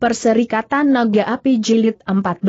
Perserikatan Naga Api Jilid 14.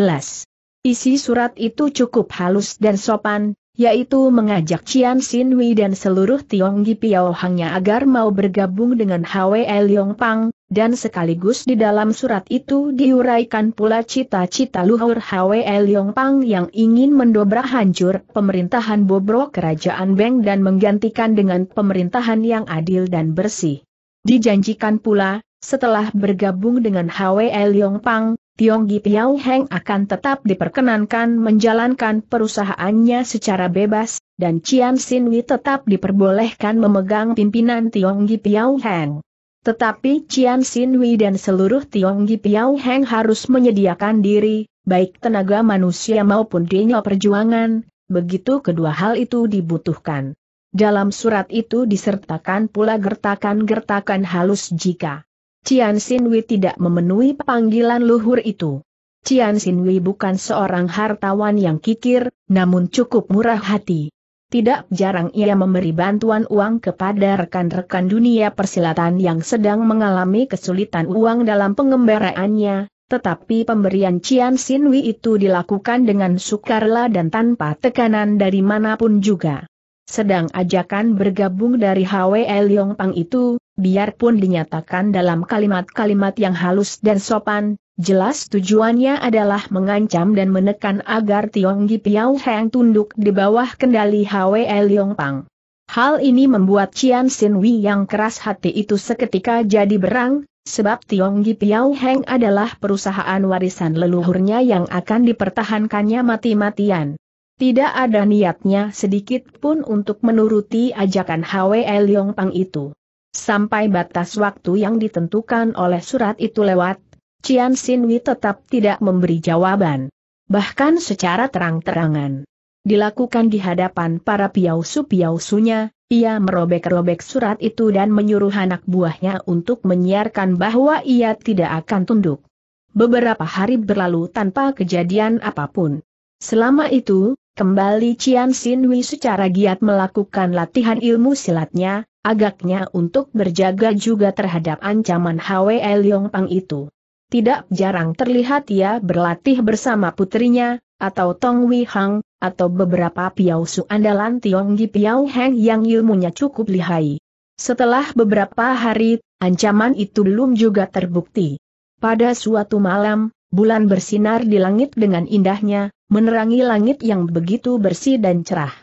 Isi surat itu cukup halus dan sopan, yaitu mengajak Cian Sinwi dan seluruh Tionggi Piaohangnya agar mau bergabung dengan Hwe Pang, dan sekaligus di dalam surat itu diuraikan pula cita-cita luhur Hwe Pang yang ingin mendobrak hancur pemerintahan Bobro kerajaan Beng dan menggantikan dengan pemerintahan yang adil dan bersih. Dijanjikan pula, setelah bergabung dengan HWE Liong Pang, Tiong Gi Piao Heng akan tetap diperkenankan menjalankan perusahaannya secara bebas, dan Cian Wei tetap diperbolehkan memegang pimpinan Tiong Gi Piao Heng. Tetapi Cian Wei dan seluruh Tiong Gi Piao Heng harus menyediakan diri, baik tenaga manusia maupun dinyo perjuangan, begitu kedua hal itu dibutuhkan. Dalam surat itu disertakan pula gertakan-gertakan halus jika Cian Sinwi tidak memenuhi panggilan luhur itu. Cian Sinwi bukan seorang hartawan yang kikir, namun cukup murah hati. Tidak jarang ia memberi bantuan uang kepada rekan-rekan dunia persilatan yang sedang mengalami kesulitan uang dalam pengembaraannya, tetapi pemberian Cian Sinwi itu dilakukan dengan sukarela dan tanpa tekanan dari manapun juga. Sedang ajakan bergabung dari Hwe Leong Pang itu, biarpun dinyatakan dalam kalimat-kalimat yang halus dan sopan, jelas tujuannya adalah mengancam dan menekan agar Tionggi Piao Heng tunduk di bawah kendali Hwe Pang. Hal ini membuat Cian Sin Wei yang keras hati itu seketika jadi berang, sebab Tionggi Piao Heng adalah perusahaan warisan leluhurnya yang akan dipertahankannya mati-matian. Tidak ada niatnya sedikit pun untuk menuruti ajakan Hwe Pang itu. Sampai batas waktu yang ditentukan oleh surat itu lewat, Cian Sinwi tetap tidak memberi jawaban. Bahkan secara terang-terangan. Dilakukan di hadapan para piausu-piausunya, ia merobek-robek surat itu dan menyuruh anak buahnya untuk menyiarkan bahwa ia tidak akan tunduk. Beberapa hari berlalu tanpa kejadian apapun. Selama itu, Kembali Cian Sinwi secara giat melakukan latihan ilmu silatnya, agaknya untuk berjaga juga terhadap ancaman Hwe Leong Pang itu. Tidak jarang terlihat ia berlatih bersama putrinya, atau Tong Wei Hang, atau beberapa piausu andalan Tionggi Piau Heng yang ilmunya cukup lihai. Setelah beberapa hari, ancaman itu belum juga terbukti. Pada suatu malam, bulan bersinar di langit dengan indahnya, menerangi langit yang begitu bersih dan cerah.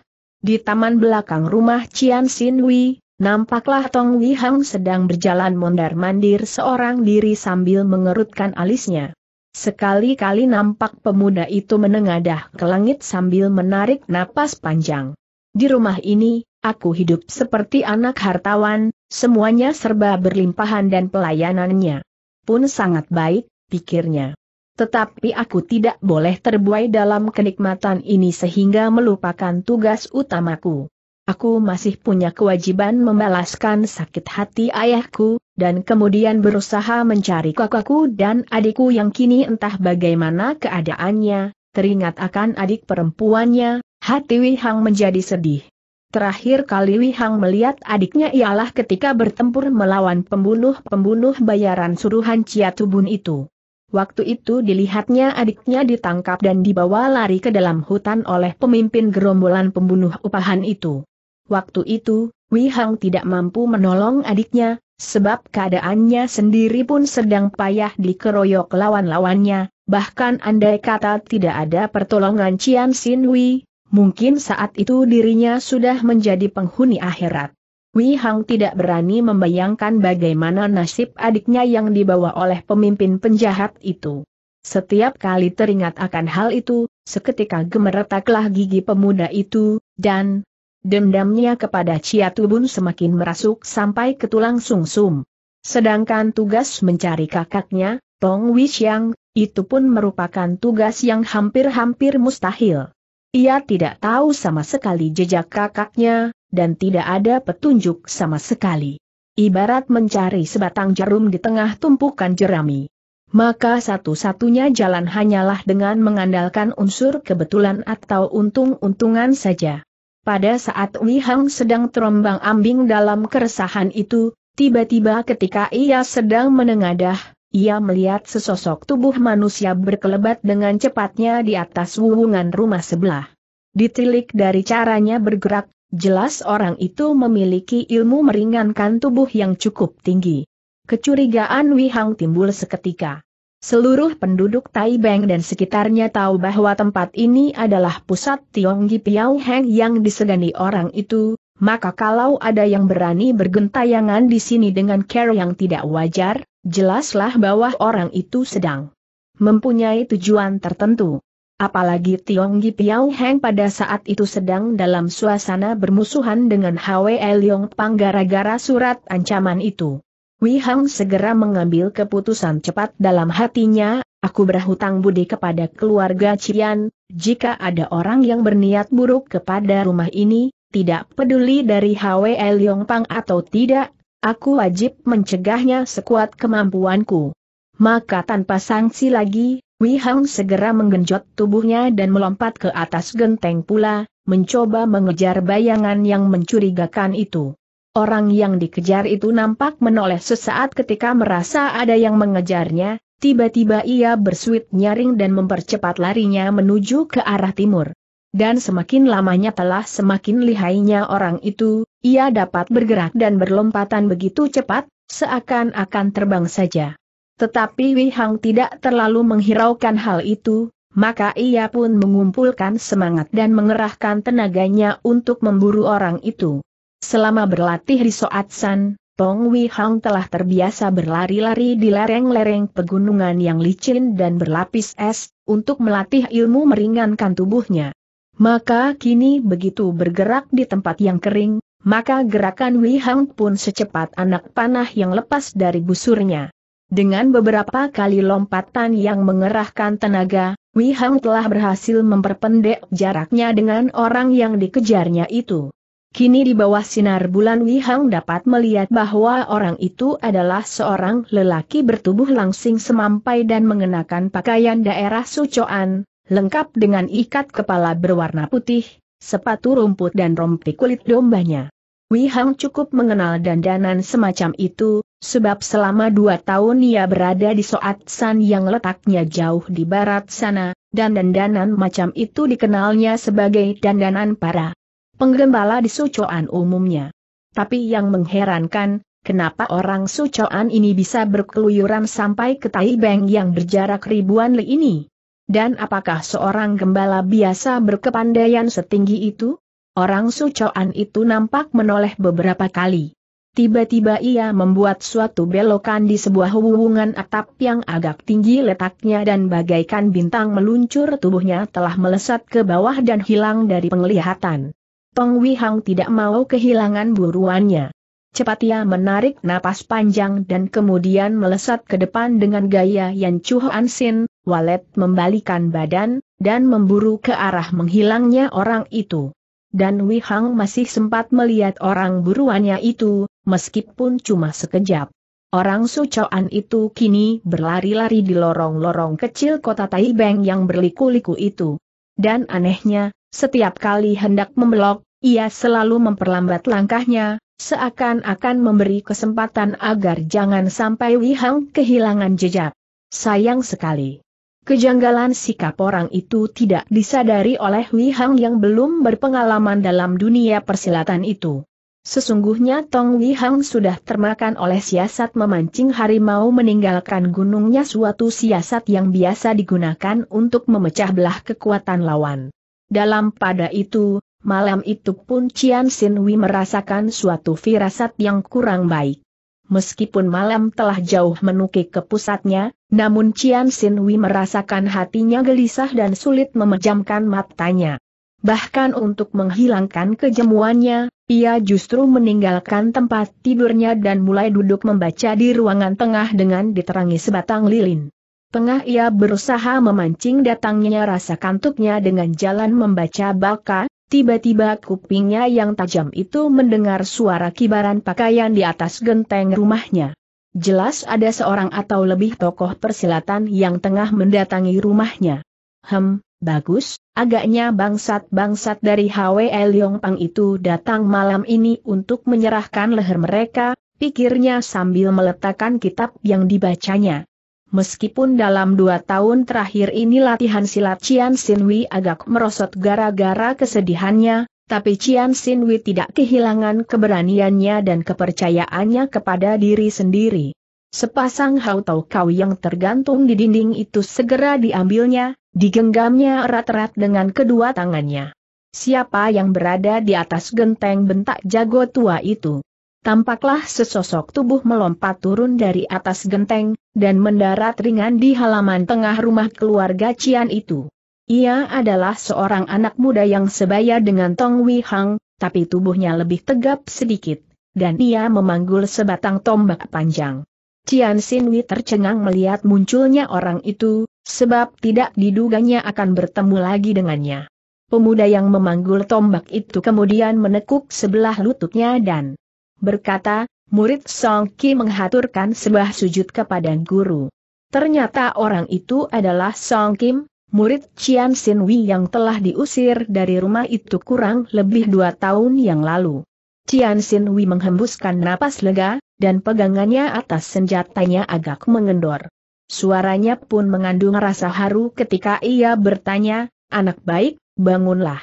Di taman belakang rumah Cian Sin Wei, Nampaklah Tong Wi sedang berjalan mondar-mandir seorang diri sambil mengerutkan alisnya. Sekali-kali nampak pemuda itu menengadah ke langit sambil menarik napas panjang. Di rumah ini, aku hidup seperti anak hartawan, semuanya serba berlimpahan dan pelayanannya. Pun sangat baik, pikirnya. Tetapi aku tidak boleh terbuai dalam kenikmatan ini sehingga melupakan tugas utamaku aku masih punya kewajiban membalaskan sakit hati ayahku, dan kemudian berusaha mencari kakakku dan adikku yang kini entah bagaimana keadaannya, teringat akan adik perempuannya, hati Wihang menjadi sedih. Terakhir kali Wihang melihat adiknya ialah ketika bertempur melawan pembunuh-pembunuh bayaran suruhan Ciatubun itu. Waktu itu dilihatnya adiknya ditangkap dan dibawa lari ke dalam hutan oleh pemimpin gerombolan pembunuh upahan itu. Waktu itu, Wei Hang tidak mampu menolong adiknya, sebab keadaannya sendiri pun sedang payah dikeroyok lawan-lawannya, bahkan andai kata tidak ada pertolongan Cian Sin Wei, mungkin saat itu dirinya sudah menjadi penghuni akhirat. Wei Hang tidak berani membayangkan bagaimana nasib adiknya yang dibawa oleh pemimpin penjahat itu. Setiap kali teringat akan hal itu, seketika gemeretaklah gigi pemuda itu, dan, Dendamnya kepada Ciatubun Tubun semakin merasuk sampai ke tulang sungsum. Sedangkan tugas mencari kakaknya, Tong Wixiang, itu pun merupakan tugas yang hampir-hampir mustahil. Ia tidak tahu sama sekali jejak kakaknya, dan tidak ada petunjuk sama sekali. Ibarat mencari sebatang jarum di tengah tumpukan jerami. Maka satu-satunya jalan hanyalah dengan mengandalkan unsur kebetulan atau untung-untungan saja. Pada saat Wei Hang sedang terombang ambing dalam keresahan itu, tiba-tiba ketika ia sedang menengadah, ia melihat sesosok tubuh manusia berkelebat dengan cepatnya di atas wuwungan rumah sebelah. Ditilik dari caranya bergerak, jelas orang itu memiliki ilmu meringankan tubuh yang cukup tinggi. Kecurigaan Wihang timbul seketika. Seluruh penduduk Taibeng dan sekitarnya tahu bahwa tempat ini adalah pusat Tionggi Piao Heng yang disegani orang itu, maka kalau ada yang berani bergentayangan di sini dengan care yang tidak wajar, jelaslah bahwa orang itu sedang mempunyai tujuan tertentu. Apalagi Tionggi Piao Heng pada saat itu sedang dalam suasana bermusuhan dengan Hwe Leong Pang gara-gara surat ancaman itu. Wei Hang segera mengambil keputusan cepat dalam hatinya, aku berhutang budi kepada keluarga Cian, jika ada orang yang berniat buruk kepada rumah ini, tidak peduli dari Hwe Yong Pang atau tidak, aku wajib mencegahnya sekuat kemampuanku. Maka tanpa sanksi lagi, Wei Hang segera menggenjot tubuhnya dan melompat ke atas genteng pula, mencoba mengejar bayangan yang mencurigakan itu. Orang yang dikejar itu nampak menoleh sesaat ketika merasa ada yang mengejarnya, tiba-tiba ia bersuit nyaring dan mempercepat larinya menuju ke arah timur. Dan semakin lamanya telah semakin lihainya orang itu, ia dapat bergerak dan berlompatan begitu cepat, seakan-akan terbang saja. Tetapi Wei Hang tidak terlalu menghiraukan hal itu, maka ia pun mengumpulkan semangat dan mengerahkan tenaganya untuk memburu orang itu. Selama berlatih di Soat San, Pong Wei Hang telah terbiasa berlari-lari di lereng-lereng pegunungan yang licin dan berlapis es, untuk melatih ilmu meringankan tubuhnya. Maka kini begitu bergerak di tempat yang kering, maka gerakan Wei Hang pun secepat anak panah yang lepas dari busurnya. Dengan beberapa kali lompatan yang mengerahkan tenaga, Wei Hang telah berhasil memperpendek jaraknya dengan orang yang dikejarnya itu. Kini di bawah sinar bulan Wihang dapat melihat bahwa orang itu adalah seorang lelaki bertubuh langsing semampai dan mengenakan pakaian daerah Sucoan, lengkap dengan ikat kepala berwarna putih, sepatu rumput dan rompi kulit dombanya. Wihang cukup mengenal dandanan semacam itu, sebab selama dua tahun ia berada di Soat San yang letaknya jauh di barat sana, dan dandanan macam itu dikenalnya sebagai dandanan para penggembala di Sucoan umumnya. Tapi yang mengherankan, kenapa orang Sucoan ini bisa berkeluyuran sampai ke Taibeng yang berjarak ribuan li ini? Dan apakah seorang gembala biasa berkepandaian setinggi itu? Orang Sucoan itu nampak menoleh beberapa kali. Tiba-tiba ia membuat suatu belokan di sebuah hubungan atap yang agak tinggi letaknya dan bagaikan bintang meluncur tubuhnya telah melesat ke bawah dan hilang dari penglihatan. Peng Wihang tidak mau kehilangan buruannya. Cepat ia menarik napas panjang dan kemudian melesat ke depan dengan gaya yang cuhoan ansin. walet membalikan badan, dan memburu ke arah menghilangnya orang itu. Dan Wihang masih sempat melihat orang buruannya itu, meskipun cuma sekejap. Orang sucoan itu kini berlari-lari di lorong-lorong kecil kota Taibeng yang berliku-liku itu. Dan anehnya, setiap kali hendak membelok, ia selalu memperlambat langkahnya, seakan-akan memberi kesempatan agar jangan sampai Wihang kehilangan jejak. Sayang sekali. Kejanggalan sikap orang itu tidak disadari oleh Wihang yang belum berpengalaman dalam dunia persilatan itu. Sesungguhnya Tong Wihang sudah termakan oleh siasat memancing harimau meninggalkan gunungnya suatu siasat yang biasa digunakan untuk memecah belah kekuatan lawan. Dalam pada itu, Malam itu pun Cian Sinwi merasakan suatu firasat yang kurang baik. Meskipun malam telah jauh menukik ke pusatnya, namun Cian Sinwi merasakan hatinya gelisah dan sulit memejamkan matanya. Bahkan untuk menghilangkan kejemuannya, ia justru meninggalkan tempat tidurnya dan mulai duduk membaca di ruangan tengah dengan diterangi sebatang lilin. Tengah ia berusaha memancing datangnya rasa kantuknya dengan jalan membaca baka, Tiba-tiba kupingnya yang tajam itu mendengar suara kibaran pakaian di atas genteng rumahnya. Jelas ada seorang atau lebih tokoh persilatan yang tengah mendatangi rumahnya. Hem, bagus, agaknya bangsat-bangsat dari HWL Pang itu datang malam ini untuk menyerahkan leher mereka, pikirnya sambil meletakkan kitab yang dibacanya. Meskipun dalam dua tahun terakhir ini latihan silat Cian Sinwi agak merosot gara-gara kesedihannya, tapi Cian Sinwi tidak kehilangan keberaniannya dan kepercayaannya kepada diri sendiri. Sepasang hau tau kau yang tergantung di dinding itu segera diambilnya, digenggamnya erat-erat dengan kedua tangannya. Siapa yang berada di atas genteng bentak jago tua itu? tampaklah sesosok tubuh melompat turun dari atas genteng, dan mendarat ringan di halaman tengah rumah keluarga Cian itu. Ia adalah seorang anak muda yang sebaya dengan Tong Wei Hang, tapi tubuhnya lebih tegap sedikit, dan ia memanggul sebatang tombak panjang. Cian Wei tercengang melihat munculnya orang itu, sebab tidak diduganya akan bertemu lagi dengannya. Pemuda yang memanggul tombak itu kemudian menekuk sebelah lututnya dan berkata, murid Song Kim menghaturkan sebuah sujud kepada guru. Ternyata orang itu adalah Song Kim, murid Cian Sin Wei yang telah diusir dari rumah itu kurang lebih dua tahun yang lalu. Cian Sin Wei menghembuskan napas lega, dan pegangannya atas senjatanya agak mengendor. Suaranya pun mengandung rasa haru ketika ia bertanya, anak baik, bangunlah.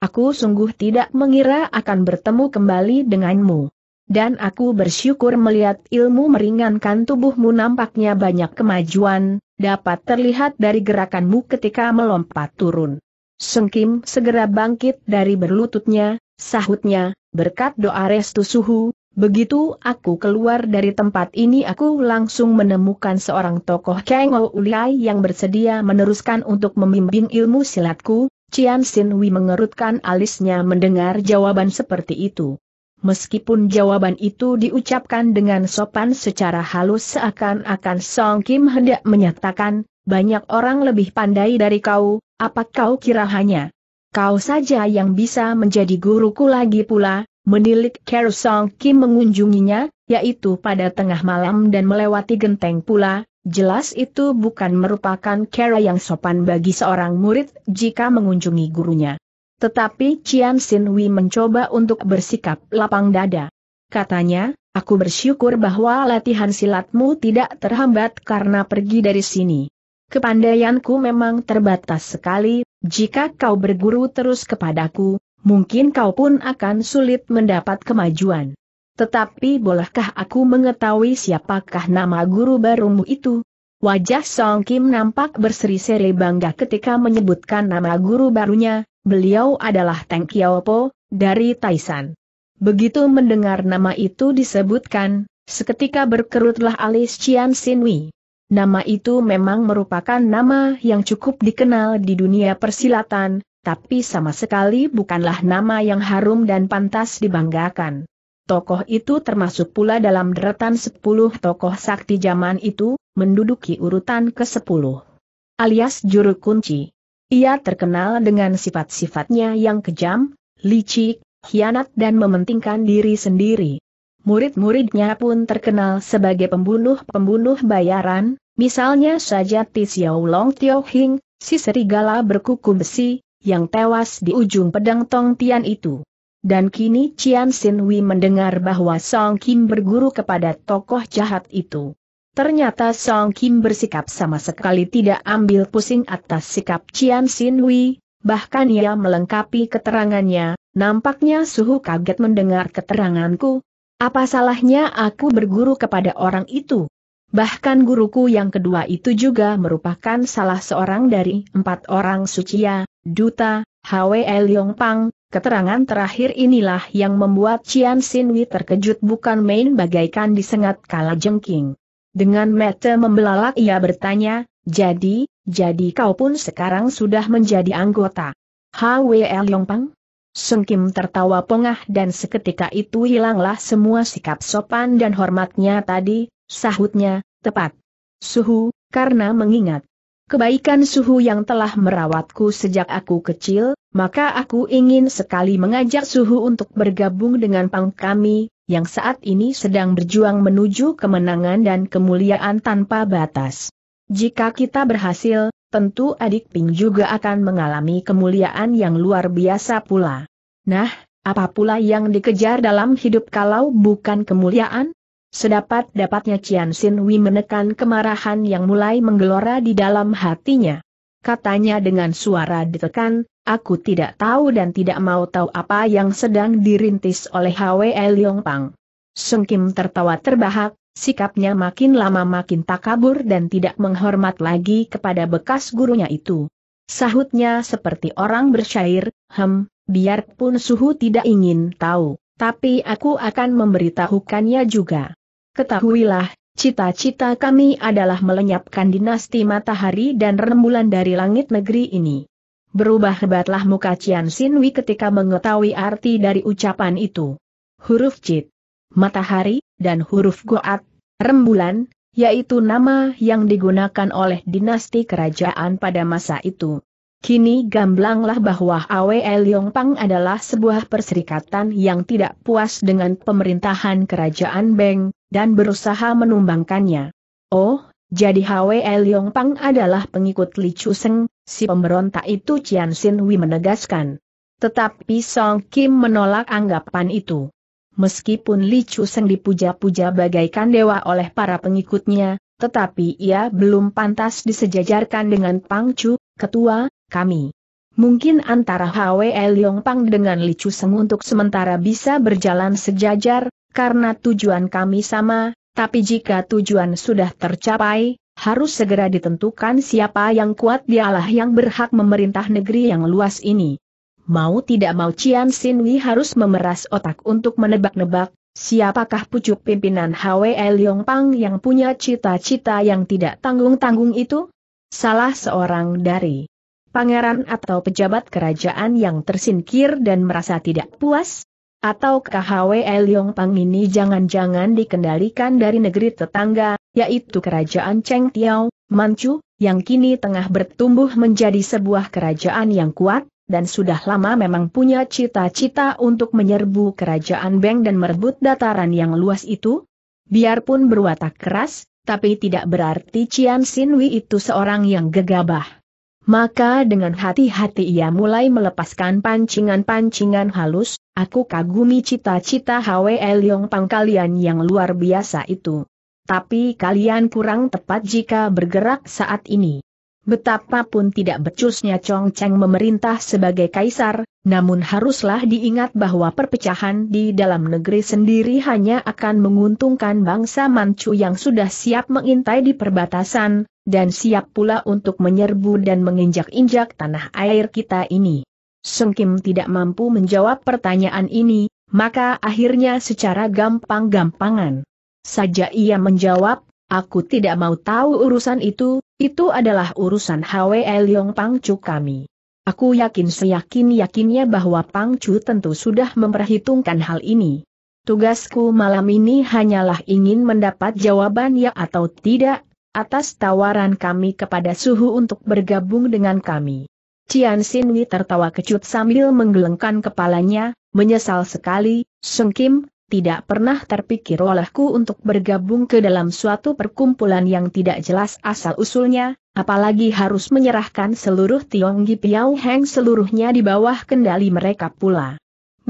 Aku sungguh tidak mengira akan bertemu kembali denganmu dan aku bersyukur melihat ilmu meringankan tubuhmu nampaknya banyak kemajuan, dapat terlihat dari gerakanmu ketika melompat turun. Sengkim segera bangkit dari berlututnya, sahutnya, berkat doa restu suhu, begitu aku keluar dari tempat ini aku langsung menemukan seorang tokoh Kengou Uliai yang bersedia meneruskan untuk membimbing ilmu silatku, Cian Sin Wei mengerutkan alisnya mendengar jawaban seperti itu. Meskipun jawaban itu diucapkan dengan sopan secara halus seakan-akan Song Kim hendak menyatakan, banyak orang lebih pandai dari kau, apa kau kira hanya kau saja yang bisa menjadi guruku lagi pula, menilik Kero Song Kim mengunjunginya, yaitu pada tengah malam dan melewati genteng pula, jelas itu bukan merupakan cara yang sopan bagi seorang murid jika mengunjungi gurunya. Tetapi Cian Sin Wei mencoba untuk bersikap lapang dada. Katanya, aku bersyukur bahwa latihan silatmu tidak terhambat karena pergi dari sini. Kepandaianku memang terbatas sekali, jika kau berguru terus kepadaku, mungkin kau pun akan sulit mendapat kemajuan. Tetapi bolehkah aku mengetahui siapakah nama guru barumu itu? Wajah Song Kim nampak berseri-seri bangga ketika menyebutkan nama guru barunya, Beliau adalah Teng Kiaopo, dari Taisan. Begitu mendengar nama itu disebutkan, seketika berkerutlah alis Cian Sinwi. Nama itu memang merupakan nama yang cukup dikenal di dunia persilatan, tapi sama sekali bukanlah nama yang harum dan pantas dibanggakan. Tokoh itu termasuk pula dalam deretan 10 tokoh sakti zaman itu, menduduki urutan ke-10. Alias juru kunci. Ia terkenal dengan sifat-sifatnya yang kejam, licik, hianat dan mementingkan diri sendiri. Murid-muridnya pun terkenal sebagai pembunuh-pembunuh bayaran, misalnya saja Ti Xiao Long Tio Hing, si serigala berkuku besi, yang tewas di ujung pedang Tong Tian itu. Dan kini Cian Sin Wei mendengar bahwa Song Kim berguru kepada tokoh jahat itu. Ternyata Song Kim bersikap sama sekali tidak ambil pusing atas sikap Chian Sin Wei, bahkan ia melengkapi keterangannya, nampaknya suhu kaget mendengar keteranganku. Apa salahnya aku berguru kepada orang itu? Bahkan guruku yang kedua itu juga merupakan salah seorang dari empat orang sucia, ya, duta, Hwe Leong Pang, Keterangan terakhir inilah yang membuat Cian Wei terkejut bukan main bagaikan disengat kala jengking. Dengan mata membelalak ia bertanya, jadi, jadi kau pun sekarang sudah menjadi anggota. HWL Yongpang? Sung Kim tertawa pongah dan seketika itu hilanglah semua sikap sopan dan hormatnya tadi, sahutnya, tepat. Suhu, karena mengingat, kebaikan suhu yang telah merawatku sejak aku kecil, maka aku ingin sekali mengajak suhu untuk bergabung dengan pang kami, yang saat ini sedang berjuang menuju kemenangan dan kemuliaan tanpa batas. Jika kita berhasil, tentu adik Ping juga akan mengalami kemuliaan yang luar biasa pula. Nah, apa pula yang dikejar dalam hidup kalau bukan kemuliaan? Sedapat-dapatnya Cian Sin Wei menekan kemarahan yang mulai menggelora di dalam hatinya. Katanya dengan suara ditekan, aku tidak tahu dan tidak mau tahu apa yang sedang dirintis oleh Hwe Leong Pang. Sung Kim tertawa terbahak, sikapnya makin lama makin takabur dan tidak menghormat lagi kepada bekas gurunya itu. Sahutnya seperti orang bersyair, hem, biarpun suhu tidak ingin tahu, tapi aku akan memberitahukannya juga. Ketahuilah, cita-cita kami adalah melenyapkan dinasti matahari dan rembulan dari langit negeri ini. Berubah hebatlah muka Cian Sinwi ketika mengetahui arti dari ucapan itu. Huruf Cit, matahari, dan huruf Goat, rembulan, yaitu nama yang digunakan oleh dinasti kerajaan pada masa itu. Kini gamblanglah bahwa AWL Pang adalah sebuah perserikatan yang tidak puas dengan pemerintahan kerajaan Beng, dan berusaha menumbangkannya. Oh, jadi HWL Pang adalah pengikut Li Chuseng, si pemberontak itu Cian Sin Wei menegaskan. Tetapi Song Kim menolak anggapan itu. Meskipun Li Chuseng dipuja-puja bagaikan dewa oleh para pengikutnya, tetapi ia belum pantas disejajarkan dengan Pang Chu, ketua, kami. Mungkin antara Hwe Pang dengan Li Chuseng untuk sementara bisa berjalan sejajar, karena tujuan kami sama, tapi jika tujuan sudah tercapai, harus segera ditentukan siapa yang kuat dialah yang berhak memerintah negeri yang luas ini. Mau tidak mau Cian Wei harus memeras otak untuk menebak-nebak, siapakah pucuk pimpinan Hwe Pang yang punya cita-cita yang tidak tanggung-tanggung itu? Salah seorang dari pangeran atau pejabat kerajaan yang tersingkir dan merasa tidak puas? Atau KHW Eliong Pang ini jangan-jangan dikendalikan dari negeri tetangga, yaitu kerajaan Cheng Tiao, Manchu, yang kini tengah bertumbuh menjadi sebuah kerajaan yang kuat, dan sudah lama memang punya cita-cita untuk menyerbu kerajaan Beng dan merebut dataran yang luas itu? Biarpun berwatak keras, tapi tidak berarti Cian Wei itu seorang yang gegabah. Maka dengan hati-hati ia mulai melepaskan pancingan-pancingan halus, aku kagumi cita-cita HWL Yongpang kalian yang luar biasa itu. Tapi kalian kurang tepat jika bergerak saat ini. Betapapun tidak becusnya Chong Cheng memerintah sebagai kaisar, namun haruslah diingat bahwa perpecahan di dalam negeri sendiri hanya akan menguntungkan bangsa Manchu yang sudah siap mengintai di perbatasan, dan siap pula untuk menyerbu dan menginjak-injak tanah air kita ini. Sung Kim tidak mampu menjawab pertanyaan ini, maka akhirnya secara gampang-gampangan saja ia menjawab, Aku tidak mau tahu urusan itu, itu adalah urusan HWE Yong Pangcu kami. Aku yakin seyakin-yakinnya bahwa Pangcu tentu sudah memperhitungkan hal ini. Tugasku malam ini hanyalah ingin mendapat jawaban ya atau tidak, atas tawaran kami kepada Suhu untuk bergabung dengan kami. Cian Sinwi tertawa kecut sambil menggelengkan kepalanya, menyesal sekali, Sung Kim, tidak pernah terpikir olehku untuk bergabung ke dalam suatu perkumpulan yang tidak jelas asal-usulnya, apalagi harus menyerahkan seluruh Tionggi Piao Heng seluruhnya di bawah kendali mereka pula.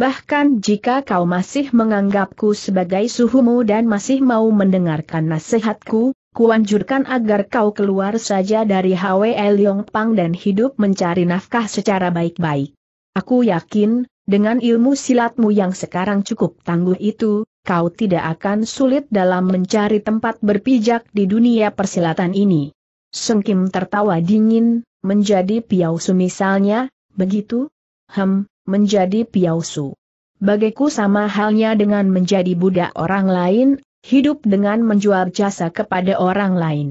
Bahkan jika kau masih menganggapku sebagai suhumu dan masih mau mendengarkan nasihatku, kuanjurkan agar kau keluar saja dari HWL Pang dan hidup mencari nafkah secara baik-baik. Aku yakin, dengan ilmu silatmu yang sekarang cukup tangguh itu, kau tidak akan sulit dalam mencari tempat berpijak di dunia persilatan ini. Sung Kim tertawa dingin, menjadi piausu misalnya, begitu? Hem, menjadi piausu. Bagiku sama halnya dengan menjadi budak orang lain, hidup dengan menjual jasa kepada orang lain.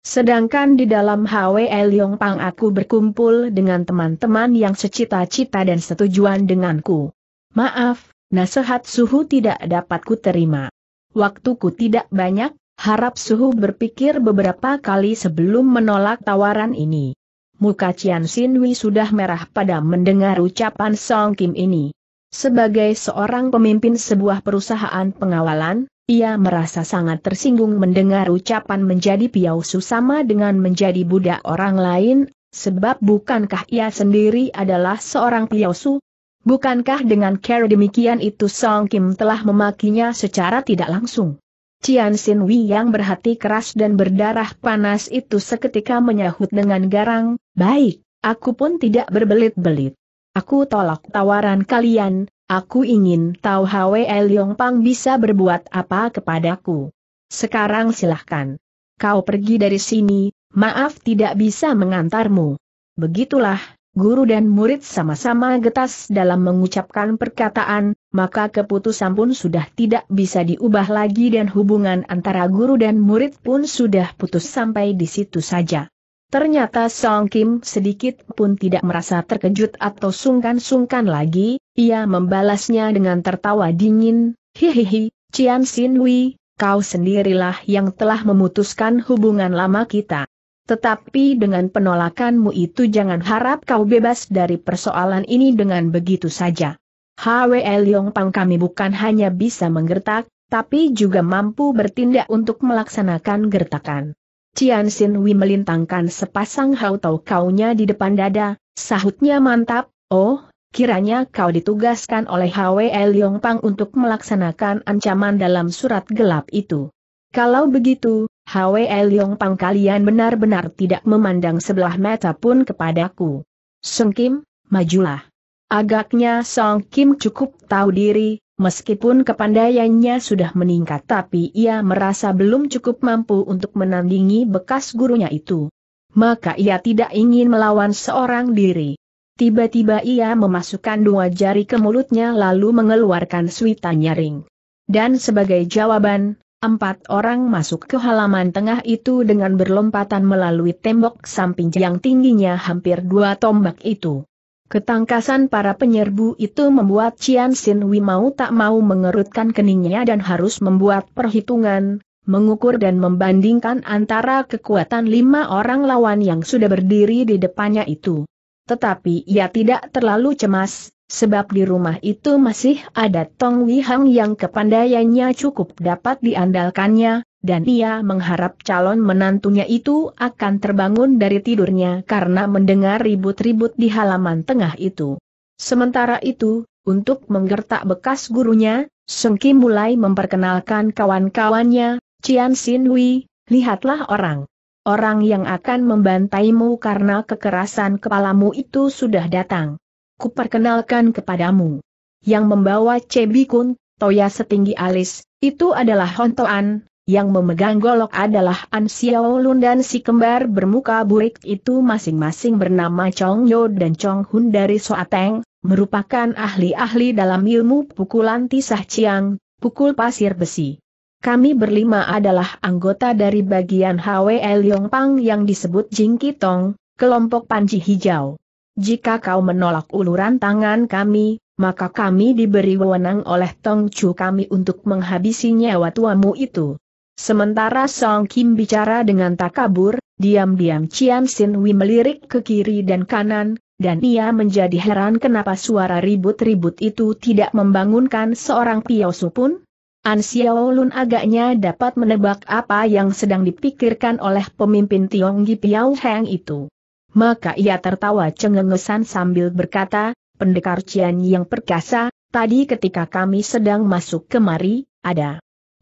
Sedangkan di dalam HWL Pang aku berkumpul dengan teman-teman yang secita-cita dan setujuan denganku. Maaf, nasihat suhu tidak dapat ku terima. Waktuku tidak banyak, harap suhu berpikir beberapa kali sebelum menolak tawaran ini. Muka Cian Sinwi sudah merah pada mendengar ucapan Song Kim ini. Sebagai seorang pemimpin sebuah perusahaan pengawalan, ia merasa sangat tersinggung mendengar ucapan menjadi piau sama dengan menjadi budak orang lain, sebab bukankah ia sendiri adalah seorang piausu? Bukankah dengan cara demikian itu Song Kim telah memakinya secara tidak langsung? Cian Sin Wei yang berhati keras dan berdarah panas itu seketika menyahut dengan garang, baik, aku pun tidak berbelit-belit. Aku tolak tawaran kalian, Aku ingin tahu Hwe Leong Pang bisa berbuat apa kepadaku. Sekarang silahkan. Kau pergi dari sini, maaf tidak bisa mengantarmu. Begitulah, guru dan murid sama-sama getas dalam mengucapkan perkataan, maka keputusan pun sudah tidak bisa diubah lagi dan hubungan antara guru dan murid pun sudah putus sampai di situ saja. Ternyata Song Kim sedikit pun tidak merasa terkejut atau sungkan-sungkan lagi, ia membalasnya dengan tertawa dingin, hihihi, Cian Sin Wei, kau sendirilah yang telah memutuskan hubungan lama kita. Tetapi dengan penolakanmu itu jangan harap kau bebas dari persoalan ini dengan begitu saja. HWL Yong Pang kami bukan hanya bisa menggertak, tapi juga mampu bertindak untuk melaksanakan gertakan. Cian Sin Wi melintangkan sepasang hau hautau kaunya di depan dada, sahutnya mantap, oh, kiranya kau ditugaskan oleh Hwe Liong Pang untuk melaksanakan ancaman dalam surat gelap itu. Kalau begitu, Hwe Liong Pang kalian benar-benar tidak memandang sebelah mata pun kepadaku. Sung Kim, majulah. Agaknya Song Kim cukup tahu diri, Meskipun kepandaiannya sudah meningkat tapi ia merasa belum cukup mampu untuk menandingi bekas gurunya itu. Maka ia tidak ingin melawan seorang diri. Tiba-tiba ia memasukkan dua jari ke mulutnya lalu mengeluarkan suita nyaring. Dan sebagai jawaban, empat orang masuk ke halaman tengah itu dengan berlompatan melalui tembok samping yang tingginya hampir dua tombak itu. Ketangkasan para penyerbu itu membuat Cian Sin Wi mau tak mau mengerutkan keningnya dan harus membuat perhitungan, mengukur dan membandingkan antara kekuatan lima orang lawan yang sudah berdiri di depannya itu. Tetapi ia tidak terlalu cemas, sebab di rumah itu masih ada Tong Wi Hang yang kepandaiannya cukup dapat diandalkannya, dan ia mengharap calon menantunya itu akan terbangun dari tidurnya karena mendengar ribut-ribut di halaman tengah itu. Sementara itu, untuk menggertak bekas gurunya, Sung Kim mulai memperkenalkan kawan-kawannya, Cian Sin Hui, lihatlah orang. Orang yang akan membantaimu karena kekerasan kepalamu itu sudah datang. Kuperkenalkan kepadamu. Yang membawa Cebi Kun, toya setinggi alis, itu adalah Hontoan, yang memegang golok adalah An Xiaolun dan si kembar bermuka burik itu masing-masing bernama Chong Yo dan Chong Hun dari Soateng, merupakan ahli-ahli dalam ilmu pukulan tisah ciang, pukul pasir besi. Kami berlima adalah anggota dari bagian HWL Pang yang disebut Jing Kitong, kelompok panji hijau. Jika kau menolak uluran tangan kami, maka kami diberi wewenang oleh Tong Chu kami untuk menghabisinya watuamu itu. Sementara Song Kim bicara dengan takabur, diam-diam Cian Sin Wei melirik ke kiri dan kanan, dan ia menjadi heran kenapa suara ribut-ribut itu tidak membangunkan seorang piosu pun. An Xiao Lun agaknya dapat menebak apa yang sedang dipikirkan oleh pemimpin Tionggi Piao Heng itu. Maka ia tertawa cengengesan sambil berkata, pendekar Cian yang perkasa, tadi ketika kami sedang masuk kemari, ada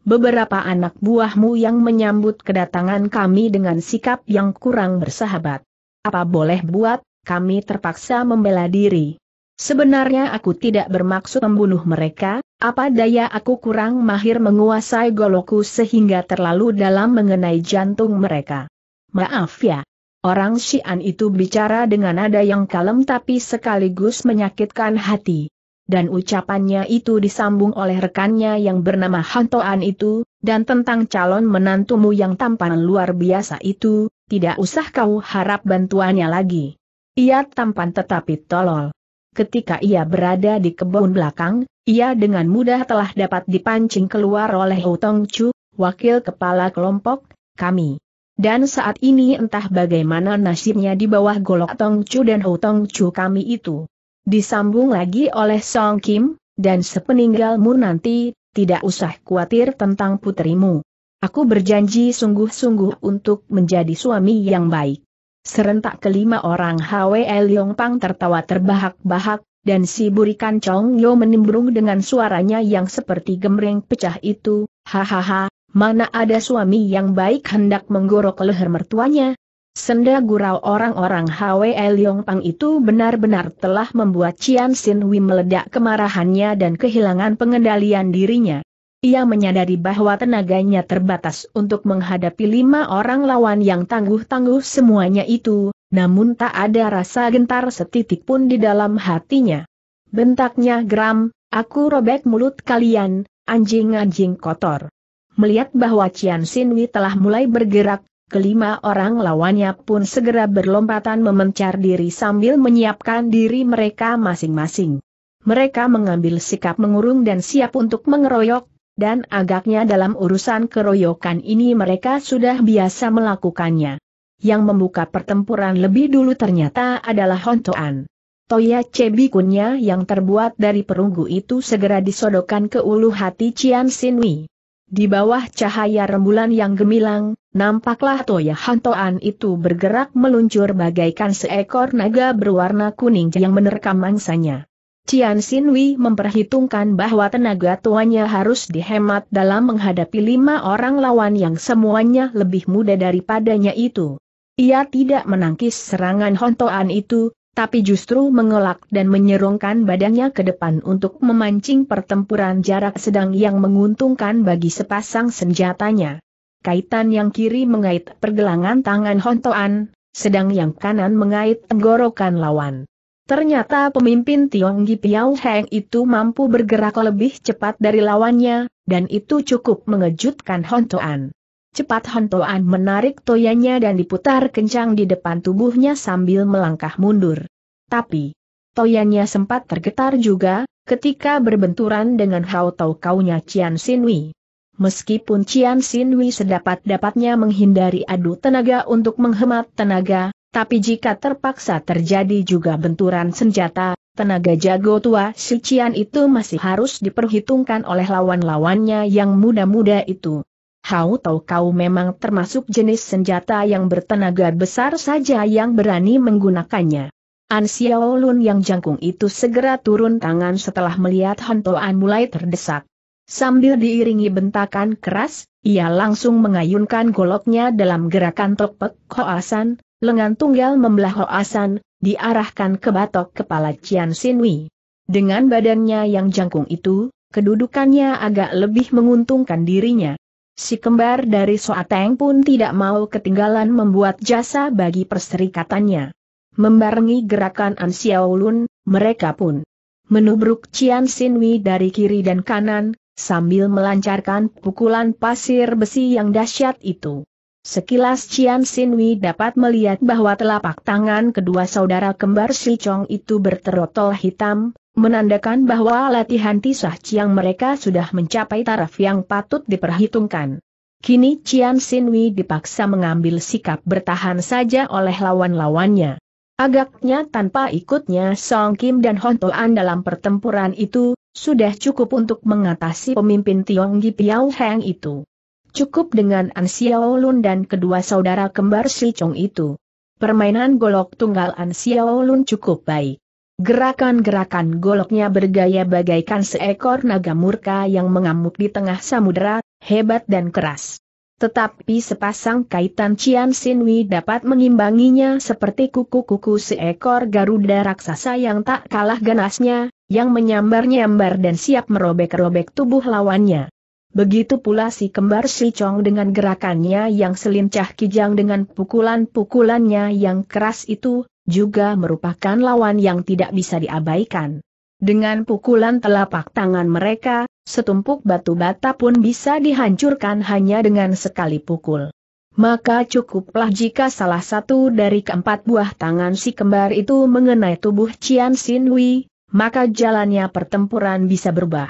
beberapa anak buahmu yang menyambut kedatangan kami dengan sikap yang kurang bersahabat. Apa boleh buat, kami terpaksa membela diri. Sebenarnya aku tidak bermaksud membunuh mereka, apa daya aku kurang mahir menguasai goloku sehingga terlalu dalam mengenai jantung mereka. Maaf ya. Orang Xian itu bicara dengan nada yang kalem tapi sekaligus menyakitkan hati dan ucapannya itu disambung oleh rekannya yang bernama Hantoan itu, dan tentang calon menantumu yang tampan luar biasa itu, tidak usah kau harap bantuannya lagi. Ia tampan tetapi tolol. Ketika ia berada di kebun belakang, ia dengan mudah telah dapat dipancing keluar oleh Hutong Chu, wakil kepala kelompok, kami. Dan saat ini entah bagaimana nasibnya di bawah golok Tong Chu dan Hutong Chu kami itu. Disambung lagi oleh Song Kim, dan sepeninggalmu nanti, tidak usah khawatir tentang putrimu. Aku berjanji sungguh-sungguh untuk menjadi suami yang baik. Serentak kelima orang Hwe Leong Pang tertawa terbahak-bahak, dan si burikan Chong Yo menimbrung dengan suaranya yang seperti gemreng pecah itu, hahaha, mana ada suami yang baik hendak menggorok leher mertuanya, Senda gurau orang-orang Hwe Liong Pang itu benar-benar telah membuat Cian Sin Wei meledak kemarahannya dan kehilangan pengendalian dirinya. Ia menyadari bahwa tenaganya terbatas untuk menghadapi lima orang lawan yang tangguh-tangguh semuanya itu, namun tak ada rasa gentar setitik pun di dalam hatinya. Bentaknya geram, aku robek mulut kalian, anjing-anjing kotor. Melihat bahwa Cian Sinwi telah mulai bergerak, kelima orang lawannya pun segera berlompatan memencar diri sambil menyiapkan diri mereka masing-masing. Mereka mengambil sikap mengurung dan siap untuk mengeroyok, dan agaknya dalam urusan keroyokan ini mereka sudah biasa melakukannya. Yang membuka pertempuran lebih dulu ternyata adalah Hontoan. Toya cebikunnya yang terbuat dari perunggu itu segera disodokkan ke ulu hati Cian Sinwi. Di bawah cahaya rembulan yang gemilang, nampaklah Toya Hantoan itu bergerak meluncur bagaikan seekor naga berwarna kuning yang menerkam mangsanya. Cian Sinwi memperhitungkan bahwa tenaga tuanya harus dihemat dalam menghadapi lima orang lawan yang semuanya lebih muda daripadanya itu. Ia tidak menangkis serangan Hontoan itu, tapi justru mengelak dan menyerongkan badannya ke depan untuk memancing pertempuran jarak sedang yang menguntungkan bagi sepasang senjatanya. Kaitan yang kiri mengait pergelangan tangan Hontoan, sedang yang kanan mengait tenggorokan lawan. Ternyata pemimpin Tionggi Piao Heng itu mampu bergerak lebih cepat dari lawannya, dan itu cukup mengejutkan Hontoan. Cepat Hontoan menarik toyanya dan diputar kencang di depan tubuhnya sambil melangkah mundur. Tapi, toyanya sempat tergetar juga, ketika berbenturan dengan hau tau kaunya Cian Sinwi. Meskipun Cian Sinwi sedapat-dapatnya menghindari adu tenaga untuk menghemat tenaga, tapi jika terpaksa terjadi juga benturan senjata, tenaga jago tua si Cian itu masih harus diperhitungkan oleh lawan-lawannya yang muda-muda itu. Hau tau kau memang termasuk jenis senjata yang bertenaga besar saja yang berani menggunakannya. An Xiao yang jangkung itu segera turun tangan setelah melihat Han mulai terdesak. Sambil diiringi bentakan keras, ia langsung mengayunkan goloknya dalam gerakan topek hoasan, lengan tunggal membelah hoasan, diarahkan ke batok kepala Jian Sinwi. Dengan badannya yang jangkung itu, kedudukannya agak lebih menguntungkan dirinya. Si kembar dari Soateng pun tidak mau ketinggalan membuat jasa bagi perserikatannya. Membarengi gerakan An Xiaolun, mereka pun menubruk Cian Sinwi dari kiri dan kanan, sambil melancarkan pukulan pasir besi yang dahsyat itu. Sekilas Cian Sinwi dapat melihat bahwa telapak tangan kedua saudara kembar Si Chong itu berterotol hitam, menandakan bahwa latihan tisah Ciang mereka sudah mencapai taraf yang patut diperhitungkan. Kini Cian Sinwi dipaksa mengambil sikap bertahan saja oleh lawan-lawannya. Agaknya tanpa ikutnya Song Kim dan Hon Toan dalam pertempuran itu, sudah cukup untuk mengatasi pemimpin Tionggi Piao Heng itu. Cukup dengan An Xiao Lun dan kedua saudara kembar Si Chong itu. Permainan golok tunggal An Xiao Lun cukup baik. Gerakan-gerakan goloknya bergaya bagaikan seekor naga murka yang mengamuk di tengah samudera, hebat dan keras. Tetapi sepasang kaitan Cian Sinwi dapat mengimbanginya seperti kuku-kuku seekor Garuda raksasa yang tak kalah ganasnya, yang menyambar-nyambar dan siap merobek-robek tubuh lawannya. Begitu pula si kembar si Chong dengan gerakannya yang selincah kijang dengan pukulan-pukulannya yang keras itu, juga merupakan lawan yang tidak bisa diabaikan. Dengan pukulan telapak tangan mereka, setumpuk batu bata pun bisa dihancurkan hanya dengan sekali pukul. Maka cukuplah jika salah satu dari keempat buah tangan si kembar itu mengenai tubuh Cian Sin Wei, maka jalannya pertempuran bisa berubah.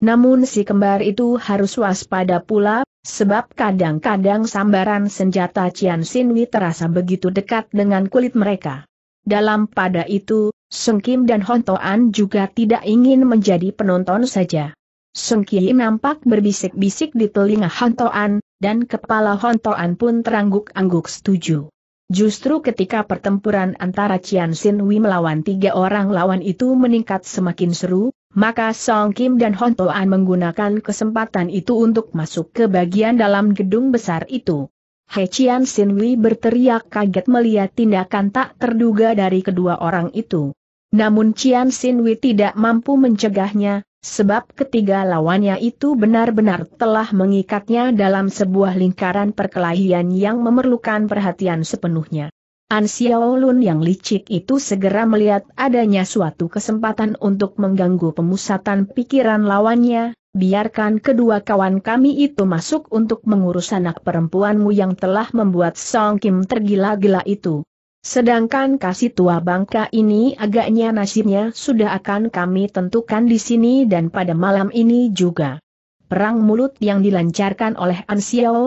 Namun si kembar itu harus waspada pula, sebab kadang-kadang sambaran senjata Cian Sin Wei terasa begitu dekat dengan kulit mereka. Dalam pada itu, Seng Kim dan Hontoan juga tidak ingin menjadi penonton saja. Seng Kim nampak berbisik-bisik di telinga Hontoan, dan kepala Hontoan pun terangguk-angguk setuju. Justru ketika pertempuran antara Cian Sin Wei melawan tiga orang lawan itu meningkat semakin seru, maka Song Kim dan Hontoan menggunakan kesempatan itu untuk masuk ke bagian dalam gedung besar itu. He Chian Sin Wei berteriak kaget melihat tindakan tak terduga dari kedua orang itu. Namun Chian Sin Wei tidak mampu mencegahnya, sebab ketiga lawannya itu benar-benar telah mengikatnya dalam sebuah lingkaran perkelahian yang memerlukan perhatian sepenuhnya. An Xiao Lun yang licik itu segera melihat adanya suatu kesempatan untuk mengganggu pemusatan pikiran lawannya, biarkan kedua kawan kami itu masuk untuk mengurus anak perempuanmu yang telah membuat Song Kim tergila-gila itu. Sedangkan kasih tua bangka ini agaknya nasibnya sudah akan kami tentukan di sini dan pada malam ini juga. Perang mulut yang dilancarkan oleh An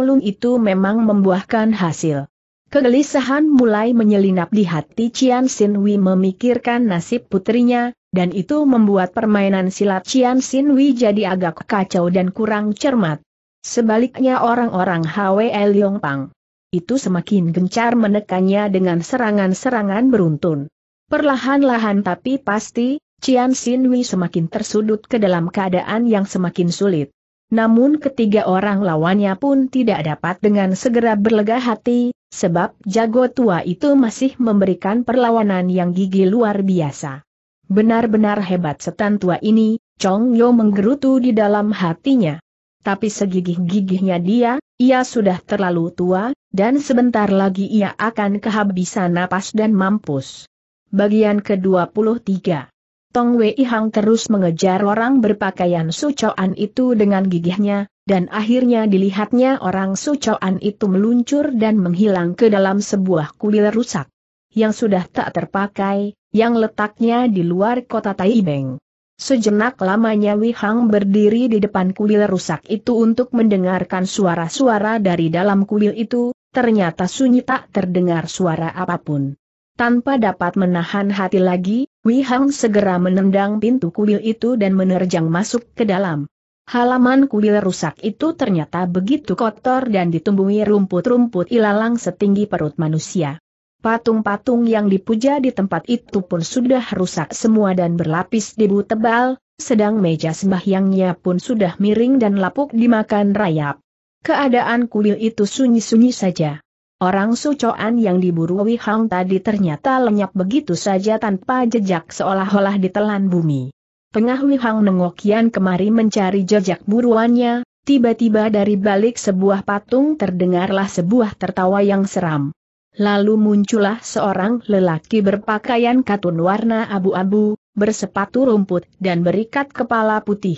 Lung itu memang membuahkan hasil. Kegelisahan mulai menyelinap di hati Cian Sin Wei memikirkan nasib putrinya, dan itu membuat permainan silat Cian Sin Wei jadi agak kacau dan kurang cermat. Sebaliknya orang-orang Hwe Pang itu semakin gencar menekannya dengan serangan-serangan beruntun. Perlahan-lahan tapi pasti, Cian Sin Wei semakin tersudut ke dalam keadaan yang semakin sulit. Namun ketiga orang lawannya pun tidak dapat dengan segera berlega hati, sebab jago tua itu masih memberikan perlawanan yang gigih luar biasa. Benar-benar hebat setan tua ini, Chong Yo menggerutu di dalam hatinya. Tapi segigih-gigihnya dia, ia sudah terlalu tua, dan sebentar lagi ia akan kehabisan napas dan mampus. Bagian ke-23 Tong Wei Hang terus mengejar orang berpakaian sucoan itu dengan gigihnya, dan akhirnya dilihatnya orang sucoan itu meluncur dan menghilang ke dalam sebuah kuil rusak. Yang sudah tak terpakai, yang letaknya di luar kota Taibeng. Sejenak lamanya Wihang berdiri di depan kuil rusak itu untuk mendengarkan suara-suara dari dalam kuil itu, ternyata sunyi tak terdengar suara apapun. Tanpa dapat menahan hati lagi, Wihang segera menendang pintu kuil itu dan menerjang masuk ke dalam. Halaman kuil rusak itu ternyata begitu kotor dan ditumbuhi rumput-rumput ilalang setinggi perut manusia. Patung-patung yang dipuja di tempat itu pun sudah rusak semua dan berlapis debu tebal, sedang meja sembahyangnya pun sudah miring dan lapuk dimakan rayap. Keadaan kuil itu sunyi-sunyi saja. Orang sucoan yang diburu Wihang tadi ternyata lenyap begitu saja tanpa jejak seolah-olah ditelan bumi. Pengah Wihang nengokian kemari mencari jejak buruannya, tiba-tiba dari balik sebuah patung terdengarlah sebuah tertawa yang seram. Lalu muncullah seorang lelaki berpakaian katun warna abu-abu, bersepatu rumput dan berikat kepala putih.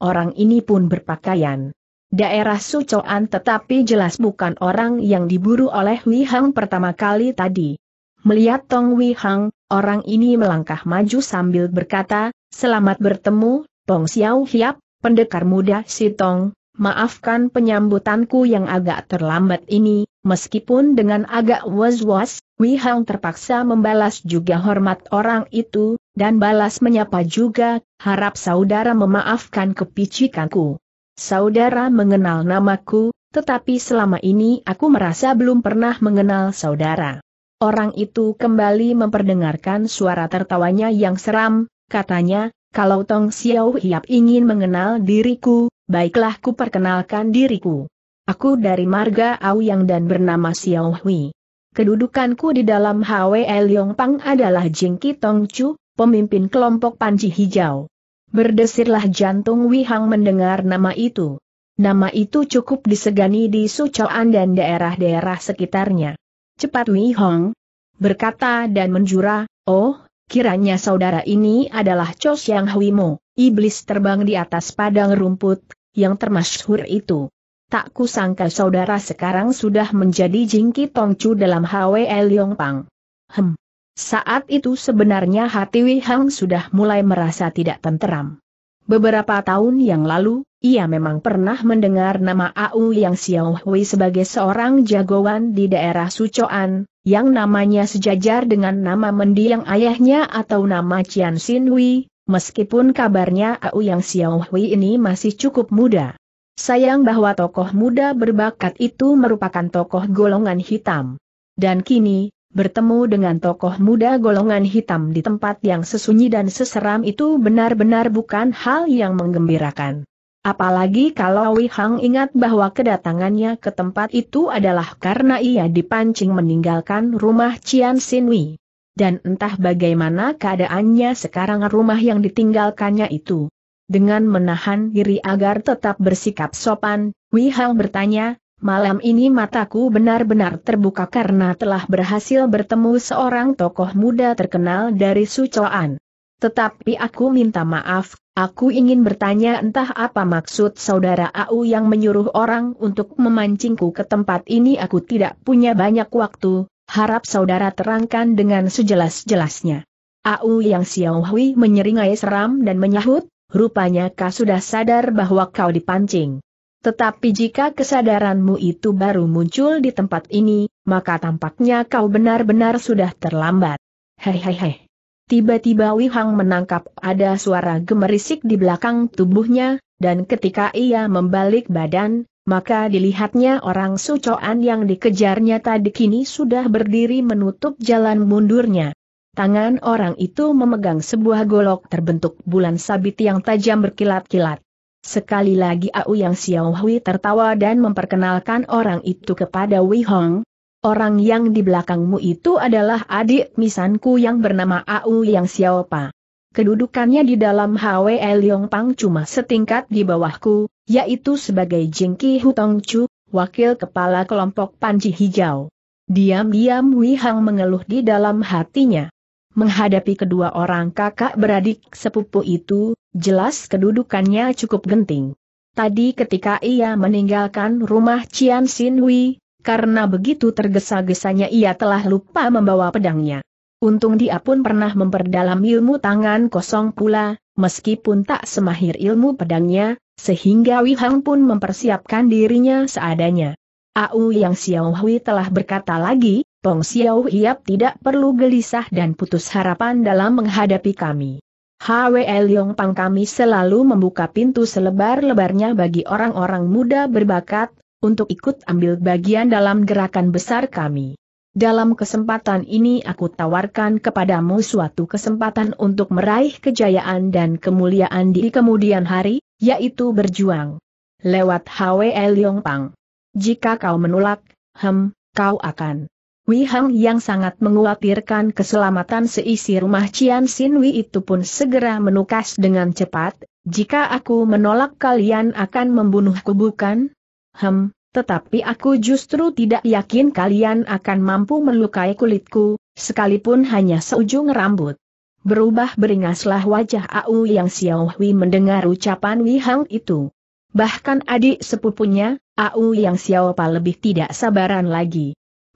Orang ini pun berpakaian daerah Sucoan tetapi jelas bukan orang yang diburu oleh Wei Hang pertama kali tadi. Melihat Tong Wei Hang, orang ini melangkah maju sambil berkata, Selamat bertemu, Tong Xiao Hiap, pendekar muda si Tong, maafkan penyambutanku yang agak terlambat ini, Meskipun dengan agak was-was, Wei Hang terpaksa membalas juga hormat orang itu, dan balas menyapa juga, harap saudara memaafkan kepicikanku. Saudara mengenal namaku, tetapi selama ini aku merasa belum pernah mengenal saudara. Orang itu kembali memperdengarkan suara tertawanya yang seram, katanya, kalau Tong Xiao Hiap ingin mengenal diriku, baiklah ku perkenalkan diriku. Aku dari marga Auyang dan bernama Xiao Hui. Kedudukanku di dalam Liong Pang adalah Jingki Chu, pemimpin kelompok Panji Hijau. Berdesirlah jantung Wihang mendengar nama itu. Nama itu cukup disegani di Sucoan dan daerah-daerah sekitarnya. Cepat Wihang berkata dan menjura, oh, kiranya saudara ini adalah Cho Xiang Huimo, iblis terbang di atas padang rumput, yang termasyhur itu tak kusangka saudara sekarang sudah menjadi jingki tongcu dalam HWL Pang. Hem. Saat itu sebenarnya hati Wei Hang sudah mulai merasa tidak tenteram. Beberapa tahun yang lalu, ia memang pernah mendengar nama Au Yang Xiao Hui sebagai seorang jagoan di daerah Sucoan, yang namanya sejajar dengan nama mendiang ayahnya atau nama Qian Xin Hui, meskipun kabarnya Au Yang Xiao Hui ini masih cukup muda. Sayang bahwa tokoh muda berbakat itu merupakan tokoh golongan hitam. Dan kini, bertemu dengan tokoh muda golongan hitam di tempat yang sesunyi dan seseram itu benar-benar bukan hal yang menggembirakan. Apalagi kalau Wei Hang ingat bahwa kedatangannya ke tempat itu adalah karena ia dipancing meninggalkan rumah Cian Sin Wei, Dan entah bagaimana keadaannya sekarang rumah yang ditinggalkannya itu. Dengan menahan diri agar tetap bersikap sopan, Wei Hao bertanya, malam ini mataku benar-benar terbuka karena telah berhasil bertemu seorang tokoh muda terkenal dari Sucoan. Tetapi aku minta maaf, aku ingin bertanya entah apa maksud saudara Au yang menyuruh orang untuk memancingku ke tempat ini aku tidak punya banyak waktu, harap saudara terangkan dengan sejelas-jelasnya. Au yang Xiaohui menyeringai seram dan menyahut, rupanya kau sudah sadar bahwa kau dipancing. Tetapi jika kesadaranmu itu baru muncul di tempat ini, maka tampaknya kau benar-benar sudah terlambat. Hei hei hei! Tiba-tiba Wihang menangkap ada suara gemerisik di belakang tubuhnya, dan ketika ia membalik badan, maka dilihatnya orang sucoan yang dikejarnya tadi kini sudah berdiri menutup jalan mundurnya. Tangan orang itu memegang sebuah golok terbentuk bulan sabit yang tajam berkilat-kilat. Sekali lagi Au Yang Xiao Hui tertawa dan memperkenalkan orang itu kepada Wei Hong. Orang yang di belakangmu itu adalah adik misanku yang bernama Au Yang Xiao Pa. Kedudukannya di dalam HWE Liong Pang cuma setingkat di bawahku, yaitu sebagai Jingki Hutong Chu, wakil kepala kelompok Panji Hijau. Diam-diam Wei Hong mengeluh di dalam hatinya. Menghadapi kedua orang kakak beradik sepupu itu, jelas kedudukannya cukup genting. Tadi ketika ia meninggalkan rumah Cian Hui, karena begitu tergesa-gesanya ia telah lupa membawa pedangnya. Untung dia pun pernah memperdalam ilmu tangan kosong pula, meskipun tak semahir ilmu pedangnya, sehingga Wihang pun mempersiapkan dirinya seadanya. Au Yang Hui telah berkata lagi, Peng Xiao Hiap tidak perlu gelisah dan putus harapan dalam menghadapi kami. Hwe Yong Pang kami selalu membuka pintu selebar-lebarnya bagi orang-orang muda berbakat, untuk ikut ambil bagian dalam gerakan besar kami. Dalam kesempatan ini aku tawarkan kepadamu suatu kesempatan untuk meraih kejayaan dan kemuliaan di kemudian hari, yaitu berjuang. Lewat Hwe Yong Pang. Jika kau menolak, hem, kau akan Wei Hang yang sangat menguatirkan keselamatan seisi rumah Cian Sin Wei itu pun segera menukas dengan cepat, jika aku menolak kalian akan membunuhku bukan? Hem, tetapi aku justru tidak yakin kalian akan mampu melukai kulitku, sekalipun hanya seujung rambut. Berubah beringaslah wajah Au Yang Xiaohui mendengar ucapan Wei Hang itu. Bahkan adik sepupunya, Au Yang Xiaopa lebih tidak sabaran lagi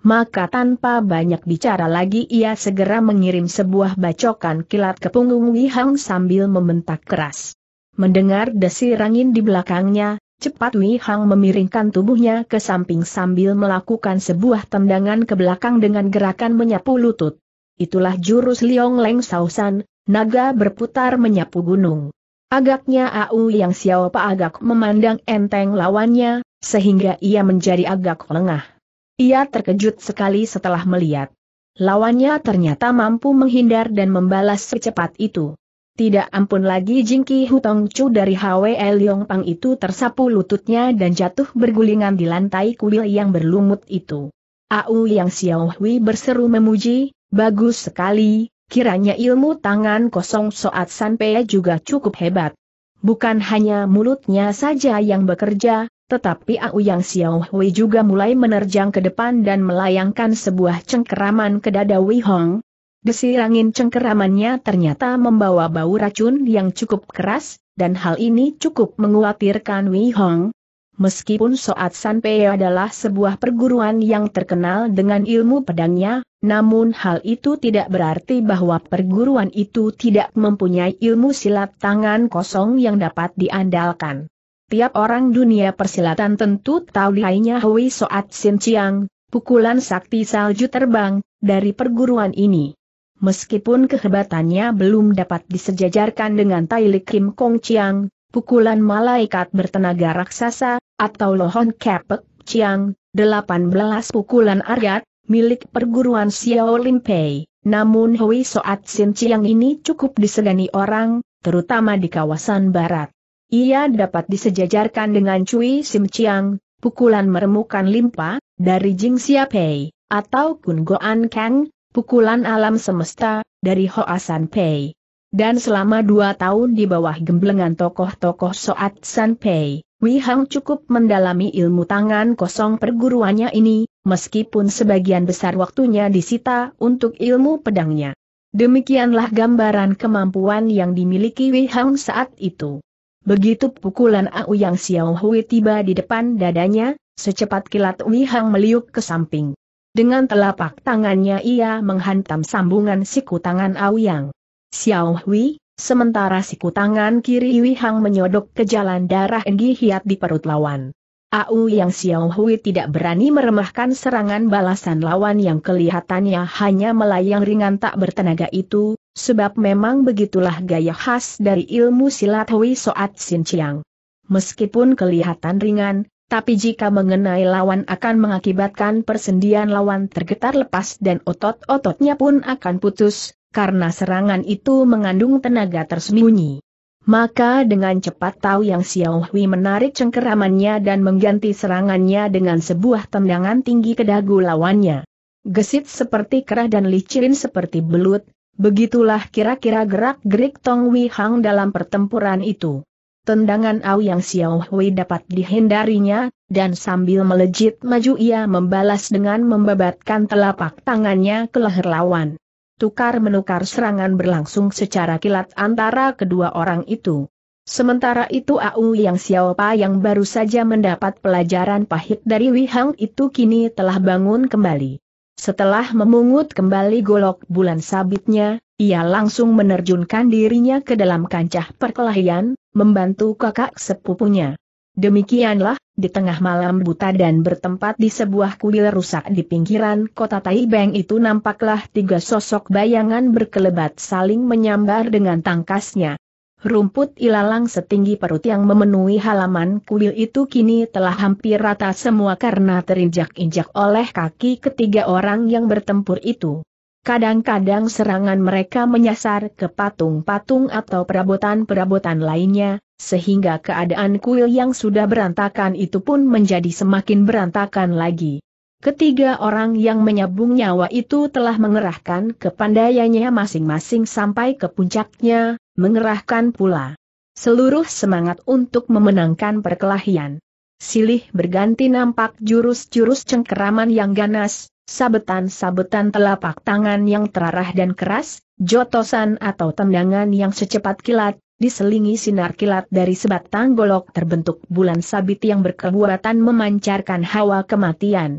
maka tanpa banyak bicara lagi ia segera mengirim sebuah bacokan kilat ke punggung Wihang sambil membentak keras. Mendengar desir angin di belakangnya, cepat Wihang memiringkan tubuhnya ke samping sambil melakukan sebuah tendangan ke belakang dengan gerakan menyapu lutut. Itulah jurus Liong Leng Sausan, naga berputar menyapu gunung. Agaknya Au Yang Xiao Pa agak memandang enteng lawannya, sehingga ia menjadi agak lengah. Ia terkejut sekali setelah melihat. Lawannya ternyata mampu menghindar dan membalas secepat itu. Tidak ampun lagi Jingki Hutong Chu dari Hwe Leong Pang itu tersapu lututnya dan jatuh bergulingan di lantai kuil yang berlumut itu. Au Yang Xiao Hui berseru memuji, bagus sekali, kiranya ilmu tangan kosong Soat Sanpea juga cukup hebat. Bukan hanya mulutnya saja yang bekerja, tetapi Auyang Xiaohui juga mulai menerjang ke depan dan melayangkan sebuah cengkeraman ke dada Wei Hong. Desir cengkeramannya ternyata membawa bau racun yang cukup keras, dan hal ini cukup menguatirkan Wei Hong. Meskipun Soat Sanpei adalah sebuah perguruan yang terkenal dengan ilmu pedangnya, namun hal itu tidak berarti bahwa perguruan itu tidak mempunyai ilmu silat tangan kosong yang dapat diandalkan tiap orang dunia persilatan tentu tahu lihainya Hui Soat Sin Chiang, pukulan sakti salju terbang, dari perguruan ini. Meskipun kehebatannya belum dapat disejajarkan dengan Tai Li Kim Kong Chiang, pukulan malaikat bertenaga raksasa, atau Lohon Kepek Chiang, 18 pukulan argat, milik perguruan Xiao Lim Pei. Namun Hui Soat Sin Chiang ini cukup disegani orang, terutama di kawasan barat. Ia dapat disejajarkan dengan Cui Sim Chiang, pukulan meremukan limpa, dari Jing Siapei, atau Kun Goan Kang, pukulan alam semesta, dari Hoasan Pei. Dan selama dua tahun di bawah gemblengan tokoh-tokoh Soat San Pei, Wei Hang cukup mendalami ilmu tangan kosong perguruannya ini, meskipun sebagian besar waktunya disita untuk ilmu pedangnya. Demikianlah gambaran kemampuan yang dimiliki Wei Hang saat itu. Begitu pukulan Au Yang Xiao Hui tiba di depan dadanya, secepat kilat Wei Hang meliuk ke samping. Dengan telapak tangannya ia menghantam sambungan siku tangan Au Yang. Xiao Hui, sementara siku tangan kiri Wei Hang menyodok ke jalan darah Enggi Hiat di perut lawan. Au Yang Xiao Hui tidak berani meremehkan serangan balasan lawan yang kelihatannya hanya melayang ringan tak bertenaga itu, sebab memang begitulah gaya khas dari ilmu silat Hui Soat Sin Chiang. Meskipun kelihatan ringan, tapi jika mengenai lawan akan mengakibatkan persendian lawan tergetar lepas dan otot-ototnya pun akan putus, karena serangan itu mengandung tenaga tersembunyi. Maka dengan cepat tahu yang Xiao Hui menarik cengkeramannya dan mengganti serangannya dengan sebuah tendangan tinggi ke dagu lawannya. Gesit seperti kerah dan licirin seperti belut, Begitulah kira-kira gerak-gerik Tong Wei Hang dalam pertempuran itu. Tendangan Yang Xiao Hui dapat dihindarinya, dan sambil melejit maju ia membalas dengan membabatkan telapak tangannya ke leher lawan. Tukar-menukar serangan berlangsung secara kilat antara kedua orang itu. Sementara itu Au Yang Xiao Pa yang baru saja mendapat pelajaran pahit dari Wei Hang itu kini telah bangun kembali. Setelah memungut kembali golok bulan sabitnya, ia langsung menerjunkan dirinya ke dalam kancah perkelahian, membantu kakak sepupunya. Demikianlah, di tengah malam buta dan bertempat di sebuah kuil rusak di pinggiran kota Taibeng itu nampaklah tiga sosok bayangan berkelebat saling menyambar dengan tangkasnya. Rumput ilalang setinggi perut yang memenuhi halaman kuil itu kini telah hampir rata semua karena terinjak-injak oleh kaki ketiga orang yang bertempur itu. Kadang-kadang serangan mereka menyasar ke patung-patung atau perabotan-perabotan lainnya, sehingga keadaan kuil yang sudah berantakan itu pun menjadi semakin berantakan lagi. Ketiga orang yang menyabung nyawa itu telah mengerahkan kepandaiannya masing-masing sampai ke puncaknya, mengerahkan pula seluruh semangat untuk memenangkan perkelahian. Silih berganti nampak jurus-jurus cengkeraman yang ganas, sabetan-sabetan telapak tangan yang terarah dan keras, jotosan atau tendangan yang secepat kilat, diselingi sinar kilat dari sebatang golok terbentuk bulan sabit yang berkebuatan memancarkan hawa kematian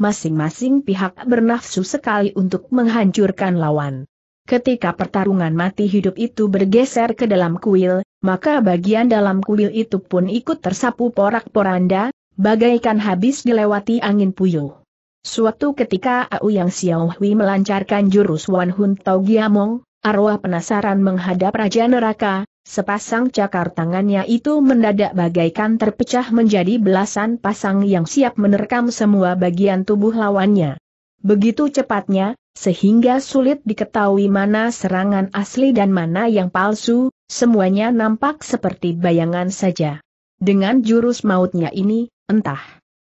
masing-masing pihak bernafsu sekali untuk menghancurkan lawan. Ketika pertarungan mati hidup itu bergeser ke dalam kuil, maka bagian dalam kuil itu pun ikut tersapu porak-poranda, bagaikan habis dilewati angin puyuh. Suatu ketika Yang Au Xiao Hui melancarkan jurus Wan Hun Tau Giamong, arwah penasaran menghadap Raja Neraka, Sepasang cakar tangannya itu mendadak bagaikan terpecah menjadi belasan pasang yang siap menerkam semua bagian tubuh lawannya. Begitu cepatnya, sehingga sulit diketahui mana serangan asli dan mana yang palsu, semuanya nampak seperti bayangan saja. Dengan jurus mautnya ini, entah.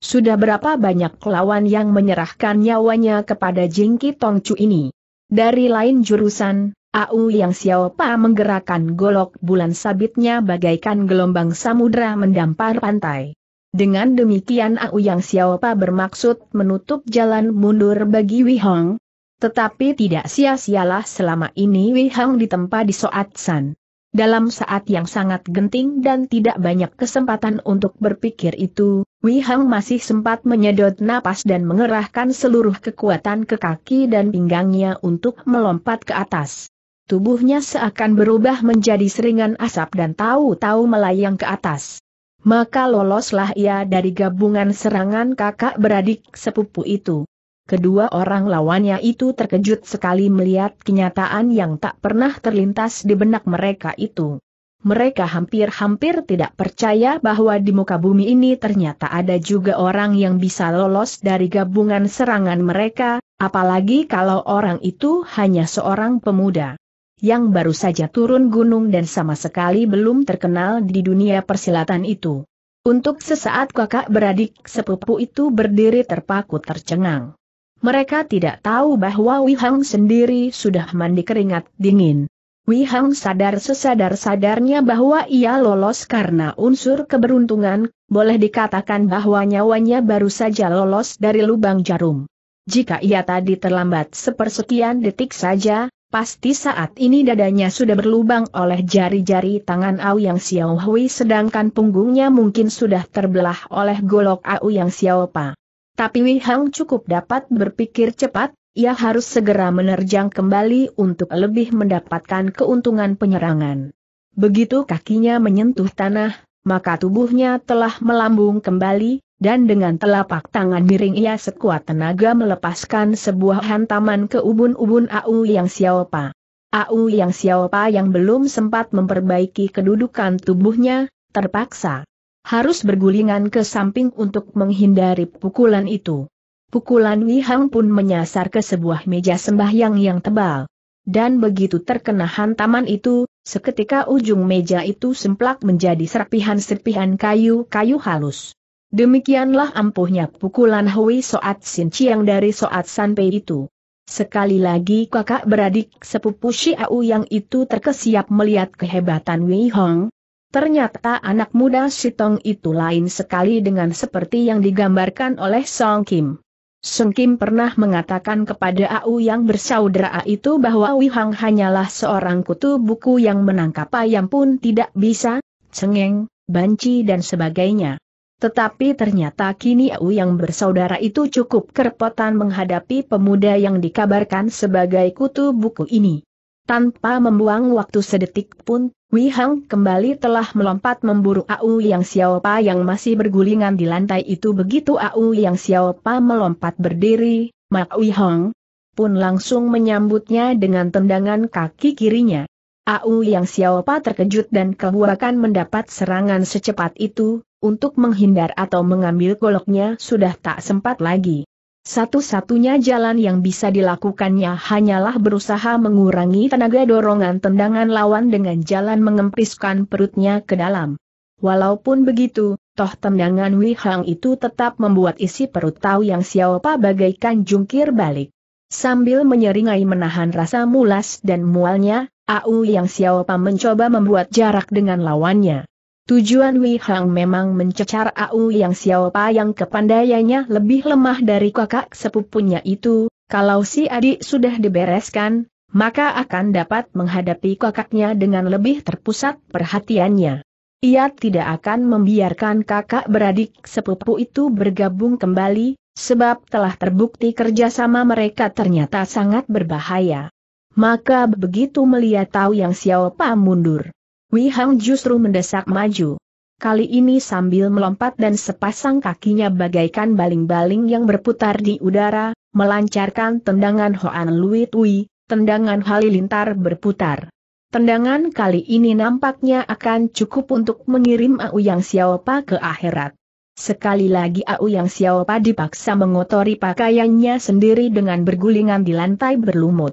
Sudah berapa banyak lawan yang menyerahkan nyawanya kepada Jingki Tongcu ini. Dari lain jurusan, Au Yang Xiaopa menggerakkan golok bulan sabitnya bagaikan gelombang samudra mendampar pantai. Dengan demikian Au Yang Xiaopa bermaksud menutup jalan mundur bagi Wei Hong. Tetapi tidak sia-sialah selama ini Wihong ditempa di Soat San. Dalam saat yang sangat genting dan tidak banyak kesempatan untuk berpikir itu, Wei Hong masih sempat menyedot napas dan mengerahkan seluruh kekuatan ke kaki dan pinggangnya untuk melompat ke atas. Tubuhnya seakan berubah menjadi seringan asap dan tahu-tahu melayang ke atas. Maka loloslah ia dari gabungan serangan kakak beradik sepupu itu. Kedua orang lawannya itu terkejut sekali melihat kenyataan yang tak pernah terlintas di benak mereka itu. Mereka hampir-hampir tidak percaya bahwa di muka bumi ini ternyata ada juga orang yang bisa lolos dari gabungan serangan mereka, apalagi kalau orang itu hanya seorang pemuda yang baru saja turun gunung dan sama sekali belum terkenal di dunia persilatan itu. Untuk sesaat kakak beradik sepupu itu berdiri terpaku tercengang. Mereka tidak tahu bahwa Wihang sendiri sudah mandi keringat dingin. Wihang sadar sesadar-sadarnya bahwa ia lolos karena unsur keberuntungan, boleh dikatakan bahwa nyawanya baru saja lolos dari lubang jarum. Jika ia tadi terlambat sepersekian detik saja, Pasti saat ini dadanya sudah berlubang oleh jari-jari tangan Au Yang Xiao Hui sedangkan punggungnya mungkin sudah terbelah oleh golok Au Yang Xiao Pa. Tapi Wei Hang cukup dapat berpikir cepat, ia harus segera menerjang kembali untuk lebih mendapatkan keuntungan penyerangan. Begitu kakinya menyentuh tanah, maka tubuhnya telah melambung kembali, dan dengan telapak tangan miring ia sekuat tenaga melepaskan sebuah hantaman ke ubun-ubun Au Yang Xiaopa. Au Yang Xiaopa yang belum sempat memperbaiki kedudukan tubuhnya, terpaksa harus bergulingan ke samping untuk menghindari pukulan itu. Pukulan Wihang pun menyasar ke sebuah meja sembahyang yang tebal. Dan begitu terkena hantaman itu, seketika ujung meja itu semplak menjadi serpihan-serpihan kayu-kayu halus. Demikianlah ampuhnya pukulan Hui Soat Sin Chiang dari Soat Sanpei itu. Sekali lagi kakak beradik sepupu Xiao yang itu terkesiap melihat kehebatan Wei Hong. Ternyata anak muda Sitong itu lain sekali dengan seperti yang digambarkan oleh Song Kim. Sung Kim pernah mengatakan kepada Au yang bersaudara itu bahwa Wi Hang hanyalah seorang kutu buku yang menangkap ayam pun tidak bisa, cengeng, banci dan sebagainya. Tetapi ternyata kini Au yang bersaudara itu cukup kerepotan menghadapi pemuda yang dikabarkan sebagai kutu buku ini. Tanpa membuang waktu sedetik pun, Wei Hang kembali telah melompat memburu Au Yang Xiaopa yang masih bergulingan di lantai itu begitu Au Yang Xiaopa melompat berdiri, Mak Wei Hang pun langsung menyambutnya dengan tendangan kaki kirinya. Au Yang Xiaopa terkejut dan kehuakan mendapat serangan secepat itu, untuk menghindar atau mengambil goloknya sudah tak sempat lagi. Satu-satunya jalan yang bisa dilakukannya hanyalah berusaha mengurangi tenaga dorongan tendangan lawan dengan jalan mengempiskan perutnya ke dalam. Walaupun begitu, toh tendangan Wei Hang itu tetap membuat isi perut tahu Yang Xiaopa bagaikan jungkir balik. Sambil menyeringai menahan rasa mulas dan mualnya, Au Yang Xiaopa mencoba membuat jarak dengan lawannya. Tujuan Wei Hang memang mencecar Au Yang Pa yang kepandaiannya lebih lemah dari kakak sepupunya itu, kalau si adik sudah dibereskan, maka akan dapat menghadapi kakaknya dengan lebih terpusat perhatiannya. Ia tidak akan membiarkan kakak beradik sepupu itu bergabung kembali, sebab telah terbukti kerjasama mereka ternyata sangat berbahaya. Maka begitu melihat tahu yang Pa mundur. Wei Hang justru mendesak maju. Kali ini sambil melompat dan sepasang kakinya bagaikan baling-baling yang berputar di udara, melancarkan tendangan Hoan Lui Tui, tendangan halilintar berputar. Tendangan kali ini nampaknya akan cukup untuk mengirim Au Yang Xiaopa ke akhirat. Sekali lagi Au Yang Xiaopa dipaksa mengotori pakaiannya sendiri dengan bergulingan di lantai berlumut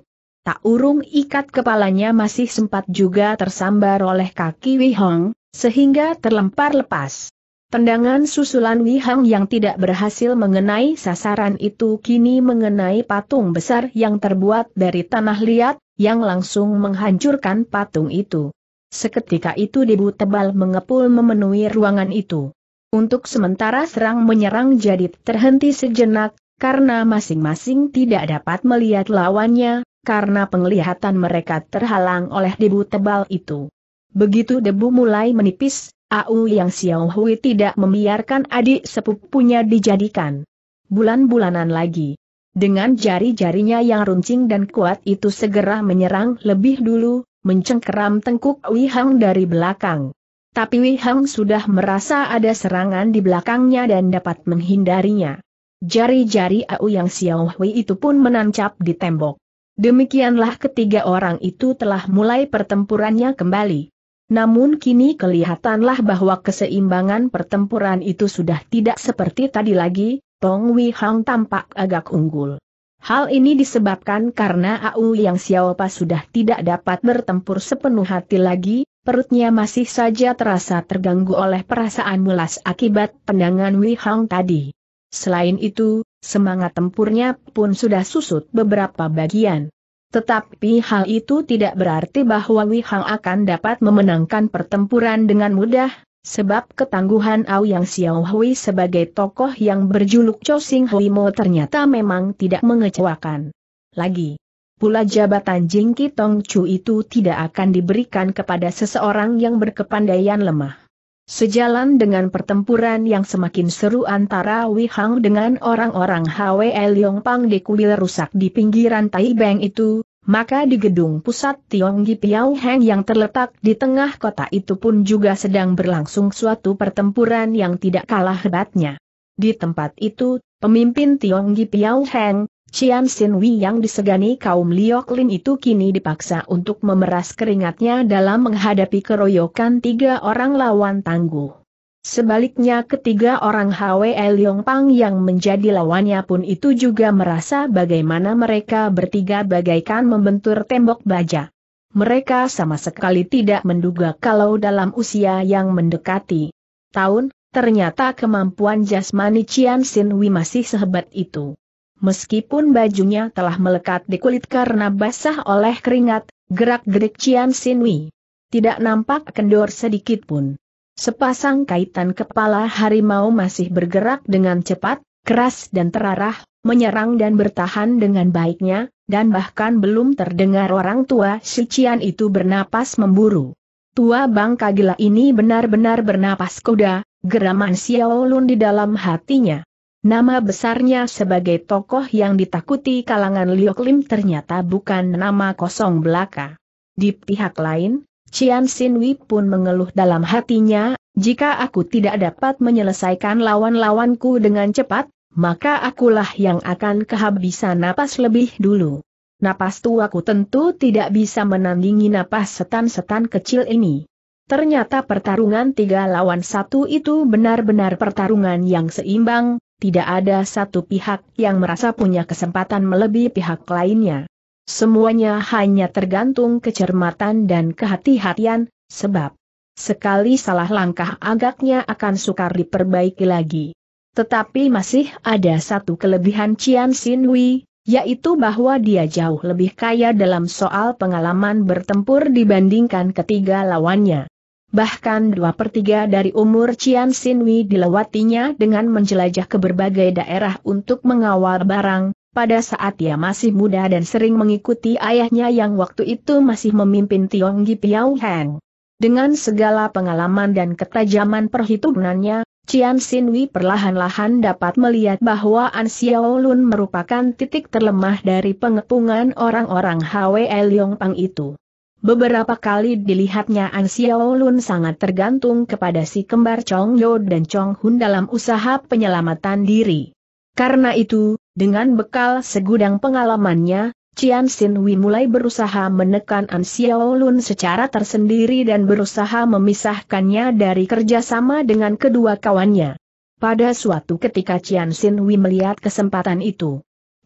tak urung ikat kepalanya masih sempat juga tersambar oleh kaki Wihong, sehingga terlempar lepas. Tendangan susulan Wihong yang tidak berhasil mengenai sasaran itu kini mengenai patung besar yang terbuat dari tanah liat, yang langsung menghancurkan patung itu. Seketika itu debu tebal mengepul memenuhi ruangan itu. Untuk sementara serang menyerang jadi terhenti sejenak, karena masing-masing tidak dapat melihat lawannya, karena penglihatan mereka terhalang oleh debu tebal itu. Begitu debu mulai menipis, Au Yang Xiao Hui tidak membiarkan adik sepupunya dijadikan bulan-bulanan lagi. Dengan jari-jarinya yang runcing dan kuat itu segera menyerang lebih dulu, mencengkeram tengkuk Wei Wihang dari belakang. Tapi Wei Wihang sudah merasa ada serangan di belakangnya dan dapat menghindarinya. Jari-jari Au Yang Xiao Hui itu pun menancap di tembok. Demikianlah ketiga orang itu telah mulai pertempurannya kembali. Namun kini kelihatanlah bahwa keseimbangan pertempuran itu sudah tidak seperti tadi lagi, Tong Wei Hang tampak agak unggul. Hal ini disebabkan karena Au Yang Xiaopa sudah tidak dapat bertempur sepenuh hati lagi, perutnya masih saja terasa terganggu oleh perasaan mulas akibat pendangan Wei Hang tadi. Selain itu, semangat tempurnya pun sudah susut beberapa bagian. Tetapi hal itu tidak berarti bahwa Wei Hang akan dapat memenangkan pertempuran dengan mudah, sebab ketangguhan Ao Xiao Hui sebagai tokoh yang berjuluk Hui Mo ternyata memang tidak mengecewakan. Lagi pula jabatan Jing Tong Chu itu tidak akan diberikan kepada seseorang yang berkepandaian lemah. Sejalan dengan pertempuran yang semakin seru antara Wei Hang dengan orang-orang Hwe Pang di kuil rusak di pinggiran Taibeng itu, maka di gedung pusat Tionggi Piao Heng yang terletak di tengah kota itu pun juga sedang berlangsung suatu pertempuran yang tidak kalah hebatnya. Di tempat itu, pemimpin Tionggi Piao Heng, Cian Sin Wei yang disegani kaum Liok Lin itu kini dipaksa untuk memeras keringatnya dalam menghadapi keroyokan tiga orang lawan tangguh. Sebaliknya ketiga orang Hwe Liong Pang yang menjadi lawannya pun itu juga merasa bagaimana mereka bertiga bagaikan membentur tembok baja. Mereka sama sekali tidak menduga kalau dalam usia yang mendekati tahun, ternyata kemampuan jasmani Cian Sin Wei masih sehebat itu. Meskipun bajunya telah melekat di kulit karena basah oleh keringat, gerak-gerik Cian Sinwi tidak nampak kendor sedikit pun. Sepasang kaitan kepala harimau masih bergerak dengan cepat, keras dan terarah, menyerang dan bertahan dengan baiknya, dan bahkan belum terdengar orang tua si Cian itu bernapas memburu. Tua bangka gila ini benar-benar bernapas kuda, geraman Xiao Lun di dalam hatinya. Nama besarnya sebagai tokoh yang ditakuti kalangan Liu Lim ternyata bukan nama kosong belaka. Di pihak lain, Cian Sinwi pun mengeluh dalam hatinya, jika aku tidak dapat menyelesaikan lawan-lawanku dengan cepat, maka akulah yang akan kehabisan napas lebih dulu. Napas tuaku tentu tidak bisa menandingi napas setan-setan kecil ini. Ternyata pertarungan tiga lawan satu itu benar-benar pertarungan yang seimbang, tidak ada satu pihak yang merasa punya kesempatan melebihi pihak lainnya. Semuanya hanya tergantung kecermatan dan kehati-hatian, sebab sekali salah langkah agaknya akan sukar diperbaiki lagi. Tetapi masih ada satu kelebihan Cian Sin Wei, yaitu bahwa dia jauh lebih kaya dalam soal pengalaman bertempur dibandingkan ketiga lawannya bahkan dua per dari umur Cian Sinwi dilewatinya dengan menjelajah ke berbagai daerah untuk mengawal barang, pada saat ia masih muda dan sering mengikuti ayahnya yang waktu itu masih memimpin Tionggi Piao Heng. Dengan segala pengalaman dan ketajaman perhitungannya, Cian Sinwi perlahan-lahan dapat melihat bahwa An Xiaolun merupakan titik terlemah dari pengepungan orang-orang Hwe Liong Pang itu. Beberapa kali dilihatnya An Xiao Lun sangat tergantung kepada si kembar Chong Yo dan Chong Hun dalam usaha penyelamatan diri. Karena itu, dengan bekal segudang pengalamannya, Cian Xin Wei mulai berusaha menekan An Xiao Lun secara tersendiri dan berusaha memisahkannya dari kerjasama dengan kedua kawannya. Pada suatu ketika Cian Xin Wei melihat kesempatan itu.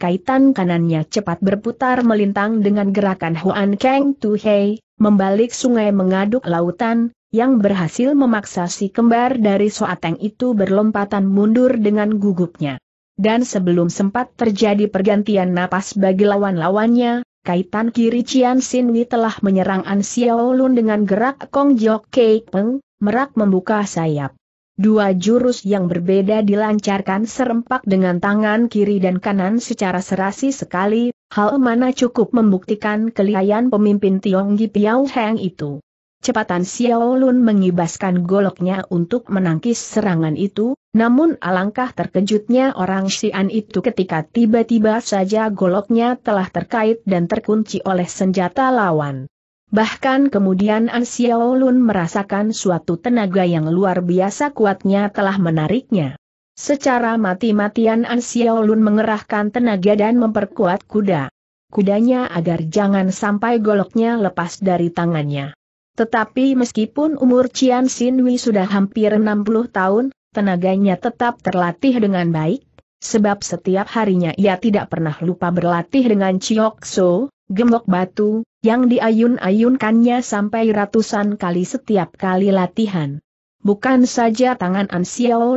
Kaitan kanannya cepat berputar melintang dengan gerakan Huan Kang Tu Hei, membalik sungai mengaduk lautan, yang berhasil memaksa si kembar dari Soateng itu berlompatan mundur dengan gugupnya. Dan sebelum sempat terjadi pergantian napas bagi lawan-lawannya, kaitan kiri Cian Sin Wei telah menyerang An Xiao Lun dengan gerak Kong Jok Kei Peng, merak membuka sayap. Dua jurus yang berbeda dilancarkan serempak dengan tangan kiri dan kanan secara serasi sekali, hal mana cukup membuktikan kelihayan pemimpin Tionggi Piao Heng itu. Cepatan Xiao Lun mengibaskan goloknya untuk menangkis serangan itu, namun alangkah terkejutnya orang Xian itu ketika tiba-tiba saja goloknya telah terkait dan terkunci oleh senjata lawan. Bahkan kemudian An Xiaolun merasakan suatu tenaga yang luar biasa kuatnya telah menariknya. Secara mati-matian An Xiaolun mengerahkan tenaga dan memperkuat kuda. Kudanya agar jangan sampai goloknya lepas dari tangannya. Tetapi meskipun umur Cian Xinwei sudah hampir 60 tahun, tenaganya tetap terlatih dengan baik, sebab setiap harinya ia tidak pernah lupa berlatih dengan Chiok So, Gemok batu, yang diayun-ayunkannya sampai ratusan kali setiap kali latihan. Bukan saja tangan An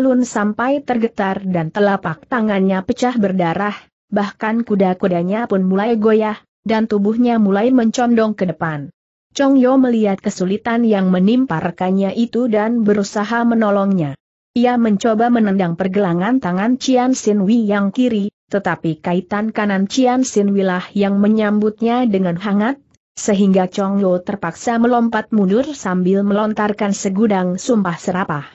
Lun sampai tergetar dan telapak tangannya pecah berdarah, bahkan kuda-kudanya pun mulai goyah, dan tubuhnya mulai mencondong ke depan. Chong Yo melihat kesulitan yang menimpa rekannya itu dan berusaha menolongnya. Ia mencoba menendang pergelangan tangan Cian Sin Wei yang kiri, tetapi kaitan kanan Cian Sin Wilah yang menyambutnya dengan hangat, sehingga Chong Lo terpaksa melompat mundur sambil melontarkan segudang sumpah serapah.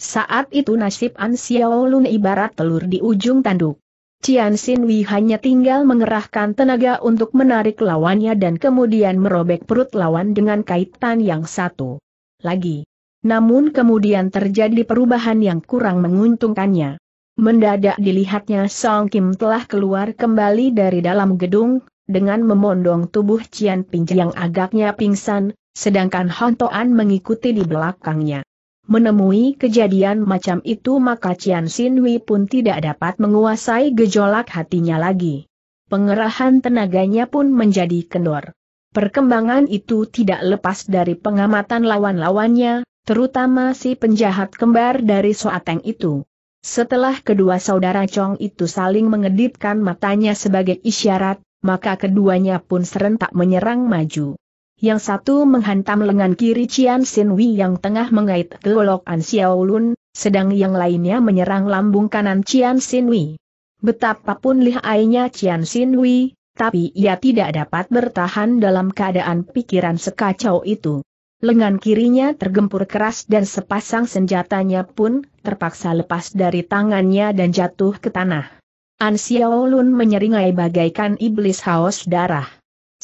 Saat itu nasib An Xiao Lun ibarat telur di ujung tanduk. Cian Sin Wi hanya tinggal mengerahkan tenaga untuk menarik lawannya dan kemudian merobek perut lawan dengan kaitan yang satu. Lagi. Namun kemudian terjadi perubahan yang kurang menguntungkannya. Mendadak dilihatnya Song Kim telah keluar kembali dari dalam gedung, dengan memondong tubuh Cian Ping yang agaknya pingsan, sedangkan Hon Toan mengikuti di belakangnya. Menemui kejadian macam itu maka Cian Sin Wei pun tidak dapat menguasai gejolak hatinya lagi. Pengerahan tenaganya pun menjadi kendor. Perkembangan itu tidak lepas dari pengamatan lawan-lawannya, terutama si penjahat kembar dari Soateng itu. Setelah kedua saudara Chong itu saling mengedipkan matanya sebagai isyarat, maka keduanya pun serentak menyerang maju. Yang satu menghantam lengan kiri Cian Sin Wei yang tengah mengait golok An Xiao Lun, sedang yang lainnya menyerang lambung kanan Cian Sin Wei. Betapapun lihainya Cian Sin Wei, tapi ia tidak dapat bertahan dalam keadaan pikiran sekacau itu. Lengan kirinya tergempur keras dan sepasang senjatanya pun terpaksa lepas dari tangannya dan jatuh ke tanah. An Xiaolun menyeringai bagaikan iblis haus darah.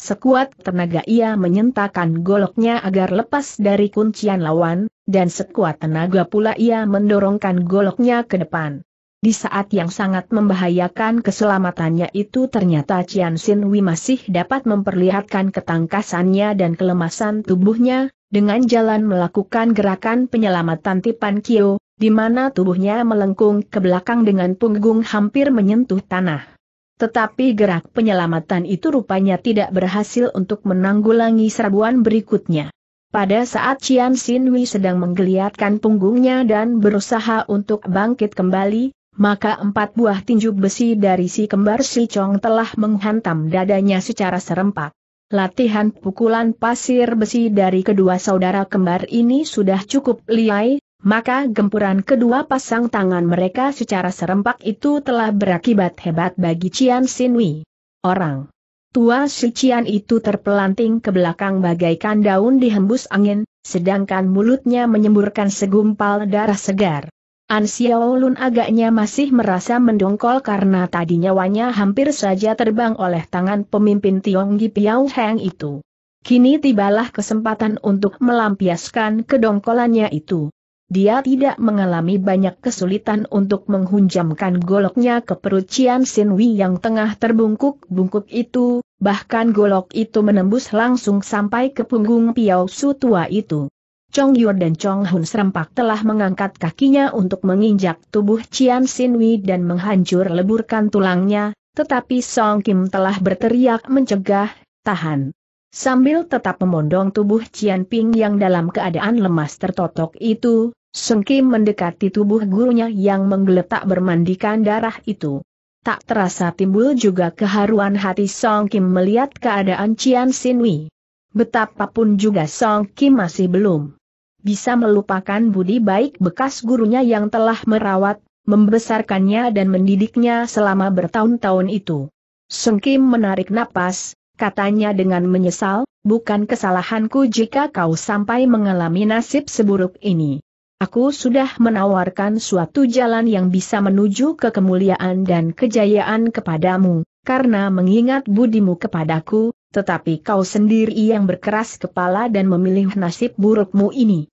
Sekuat tenaga ia menyentakan goloknya agar lepas dari kuncian lawan, dan sekuat tenaga pula ia mendorongkan goloknya ke depan. Di saat yang sangat membahayakan keselamatannya itu ternyata Cian Xin Wei masih dapat memperlihatkan ketangkasannya dan kelemasan tubuhnya, dengan jalan melakukan gerakan penyelamatan Tipan Kio, di mana tubuhnya melengkung ke belakang dengan punggung hampir menyentuh tanah. Tetapi gerak penyelamatan itu rupanya tidak berhasil untuk menanggulangi serbuan berikutnya. Pada saat Cian Sinwi sedang menggeliatkan punggungnya dan berusaha untuk bangkit kembali, maka empat buah tinju besi dari si kembar si Chong telah menghantam dadanya secara serempak. Latihan pukulan pasir besi dari kedua saudara kembar ini sudah cukup liai, maka gempuran kedua pasang tangan mereka secara serempak itu telah berakibat hebat bagi Cian Sinwi. Orang tua si Cian itu terpelanting ke belakang bagaikan daun dihembus angin, sedangkan mulutnya menyemburkan segumpal darah segar. An Xiaolun agaknya masih merasa mendongkol karena tadi nyawanya hampir saja terbang oleh tangan pemimpin Tionggi Piao Heng itu. Kini tibalah kesempatan untuk melampiaskan kedongkolannya itu. Dia tidak mengalami banyak kesulitan untuk menghunjamkan goloknya ke perut Cian Wei yang tengah terbungkuk-bungkuk itu, bahkan golok itu menembus langsung sampai ke punggung Piao Su tua itu. Chong Yor dan Chong Hun serempak telah mengangkat kakinya untuk menginjak tubuh Cian Sinwi dan menghancur leburkan tulangnya, tetapi Song Kim telah berteriak mencegah, tahan. Sambil tetap memondong tubuh Cian Ping yang dalam keadaan lemas tertotok itu, Song Kim mendekati tubuh gurunya yang menggeletak bermandikan darah itu. Tak terasa timbul juga keharuan hati Song Kim melihat keadaan Cian Sinwi. Betapapun juga Song Kim masih belum bisa melupakan budi baik bekas gurunya yang telah merawat, membesarkannya dan mendidiknya selama bertahun-tahun itu. Sung Kim menarik napas, katanya dengan menyesal, bukan kesalahanku jika kau sampai mengalami nasib seburuk ini. Aku sudah menawarkan suatu jalan yang bisa menuju ke kemuliaan dan kejayaan kepadamu, karena mengingat budimu kepadaku, tetapi kau sendiri yang berkeras kepala dan memilih nasib burukmu ini.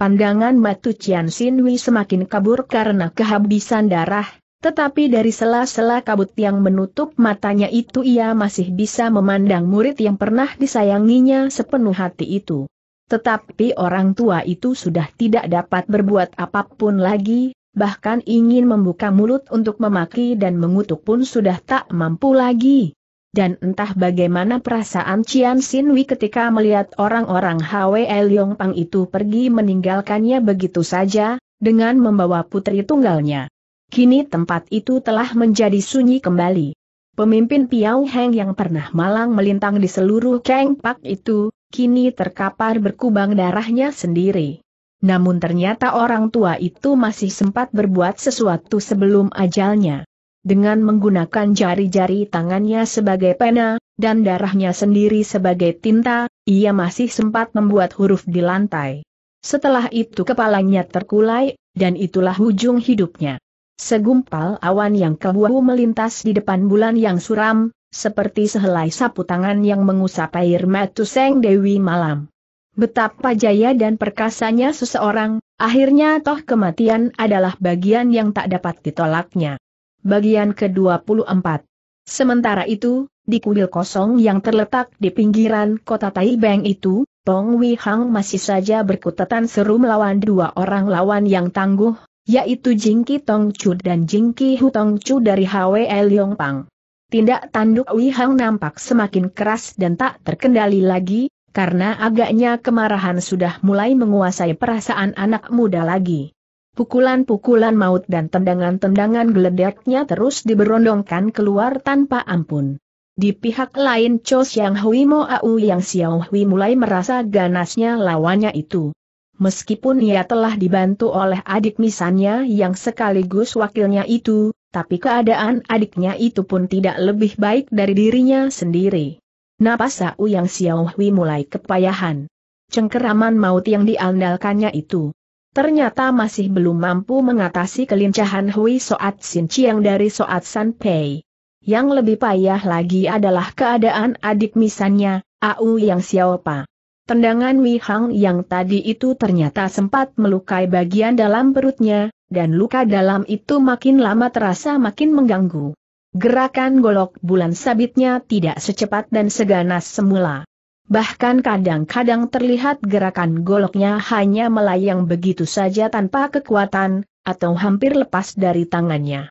Pandangan Matu Cian Sinwi semakin kabur karena kehabisan darah, tetapi dari sela-sela kabut yang menutup matanya itu ia masih bisa memandang murid yang pernah disayanginya sepenuh hati itu. Tetapi orang tua itu sudah tidak dapat berbuat apapun lagi, bahkan ingin membuka mulut untuk memaki dan mengutuk pun sudah tak mampu lagi. Dan entah bagaimana perasaan Cian Sinwi ketika melihat orang-orang Hwe Leong Pang itu pergi meninggalkannya begitu saja, dengan membawa putri tunggalnya. Kini tempat itu telah menjadi sunyi kembali. Pemimpin Piao Heng yang pernah malang melintang di seluruh Kang Pak itu, kini terkapar berkubang darahnya sendiri. Namun ternyata orang tua itu masih sempat berbuat sesuatu sebelum ajalnya dengan menggunakan jari-jari tangannya sebagai pena, dan darahnya sendiri sebagai tinta, ia masih sempat membuat huruf di lantai. Setelah itu kepalanya terkulai, dan itulah ujung hidupnya. Segumpal awan yang kewahu melintas di depan bulan yang suram, seperti sehelai sapu tangan yang mengusap air mata Seng Dewi malam. Betapa jaya dan perkasanya seseorang, akhirnya toh kematian adalah bagian yang tak dapat ditolaknya bagian ke-24. Sementara itu, di kuil kosong yang terletak di pinggiran kota Taibeng itu, Tong Wei Hang masih saja berkutatan seru melawan dua orang lawan yang tangguh, yaitu Jing Jingki Tong Chu dan Jing Jingki Hu Tong Chu dari HWE Pang. Tindak tanduk Wei Hang nampak semakin keras dan tak terkendali lagi, karena agaknya kemarahan sudah mulai menguasai perasaan anak muda lagi. Pukulan-pukulan maut dan tendangan-tendangan geledeknya terus diberondongkan keluar tanpa ampun. Di pihak lain Cho Yang Hui Mo Au Yang Xiao Hui mulai merasa ganasnya lawannya itu. Meskipun ia telah dibantu oleh adik misannya yang sekaligus wakilnya itu, tapi keadaan adiknya itu pun tidak lebih baik dari dirinya sendiri. Napas Au Yang Xiao Hui mulai kepayahan. Cengkeraman maut yang diandalkannya itu ternyata masih belum mampu mengatasi kelincahan Hui Soat Sin Chiang dari Soat San Pei. Yang lebih payah lagi adalah keadaan adik misannya, Au Yang Xiaopa. Tendangan Wei Hang yang tadi itu ternyata sempat melukai bagian dalam perutnya, dan luka dalam itu makin lama terasa makin mengganggu. Gerakan golok bulan sabitnya tidak secepat dan seganas semula. Bahkan kadang-kadang terlihat gerakan goloknya hanya melayang begitu saja tanpa kekuatan, atau hampir lepas dari tangannya.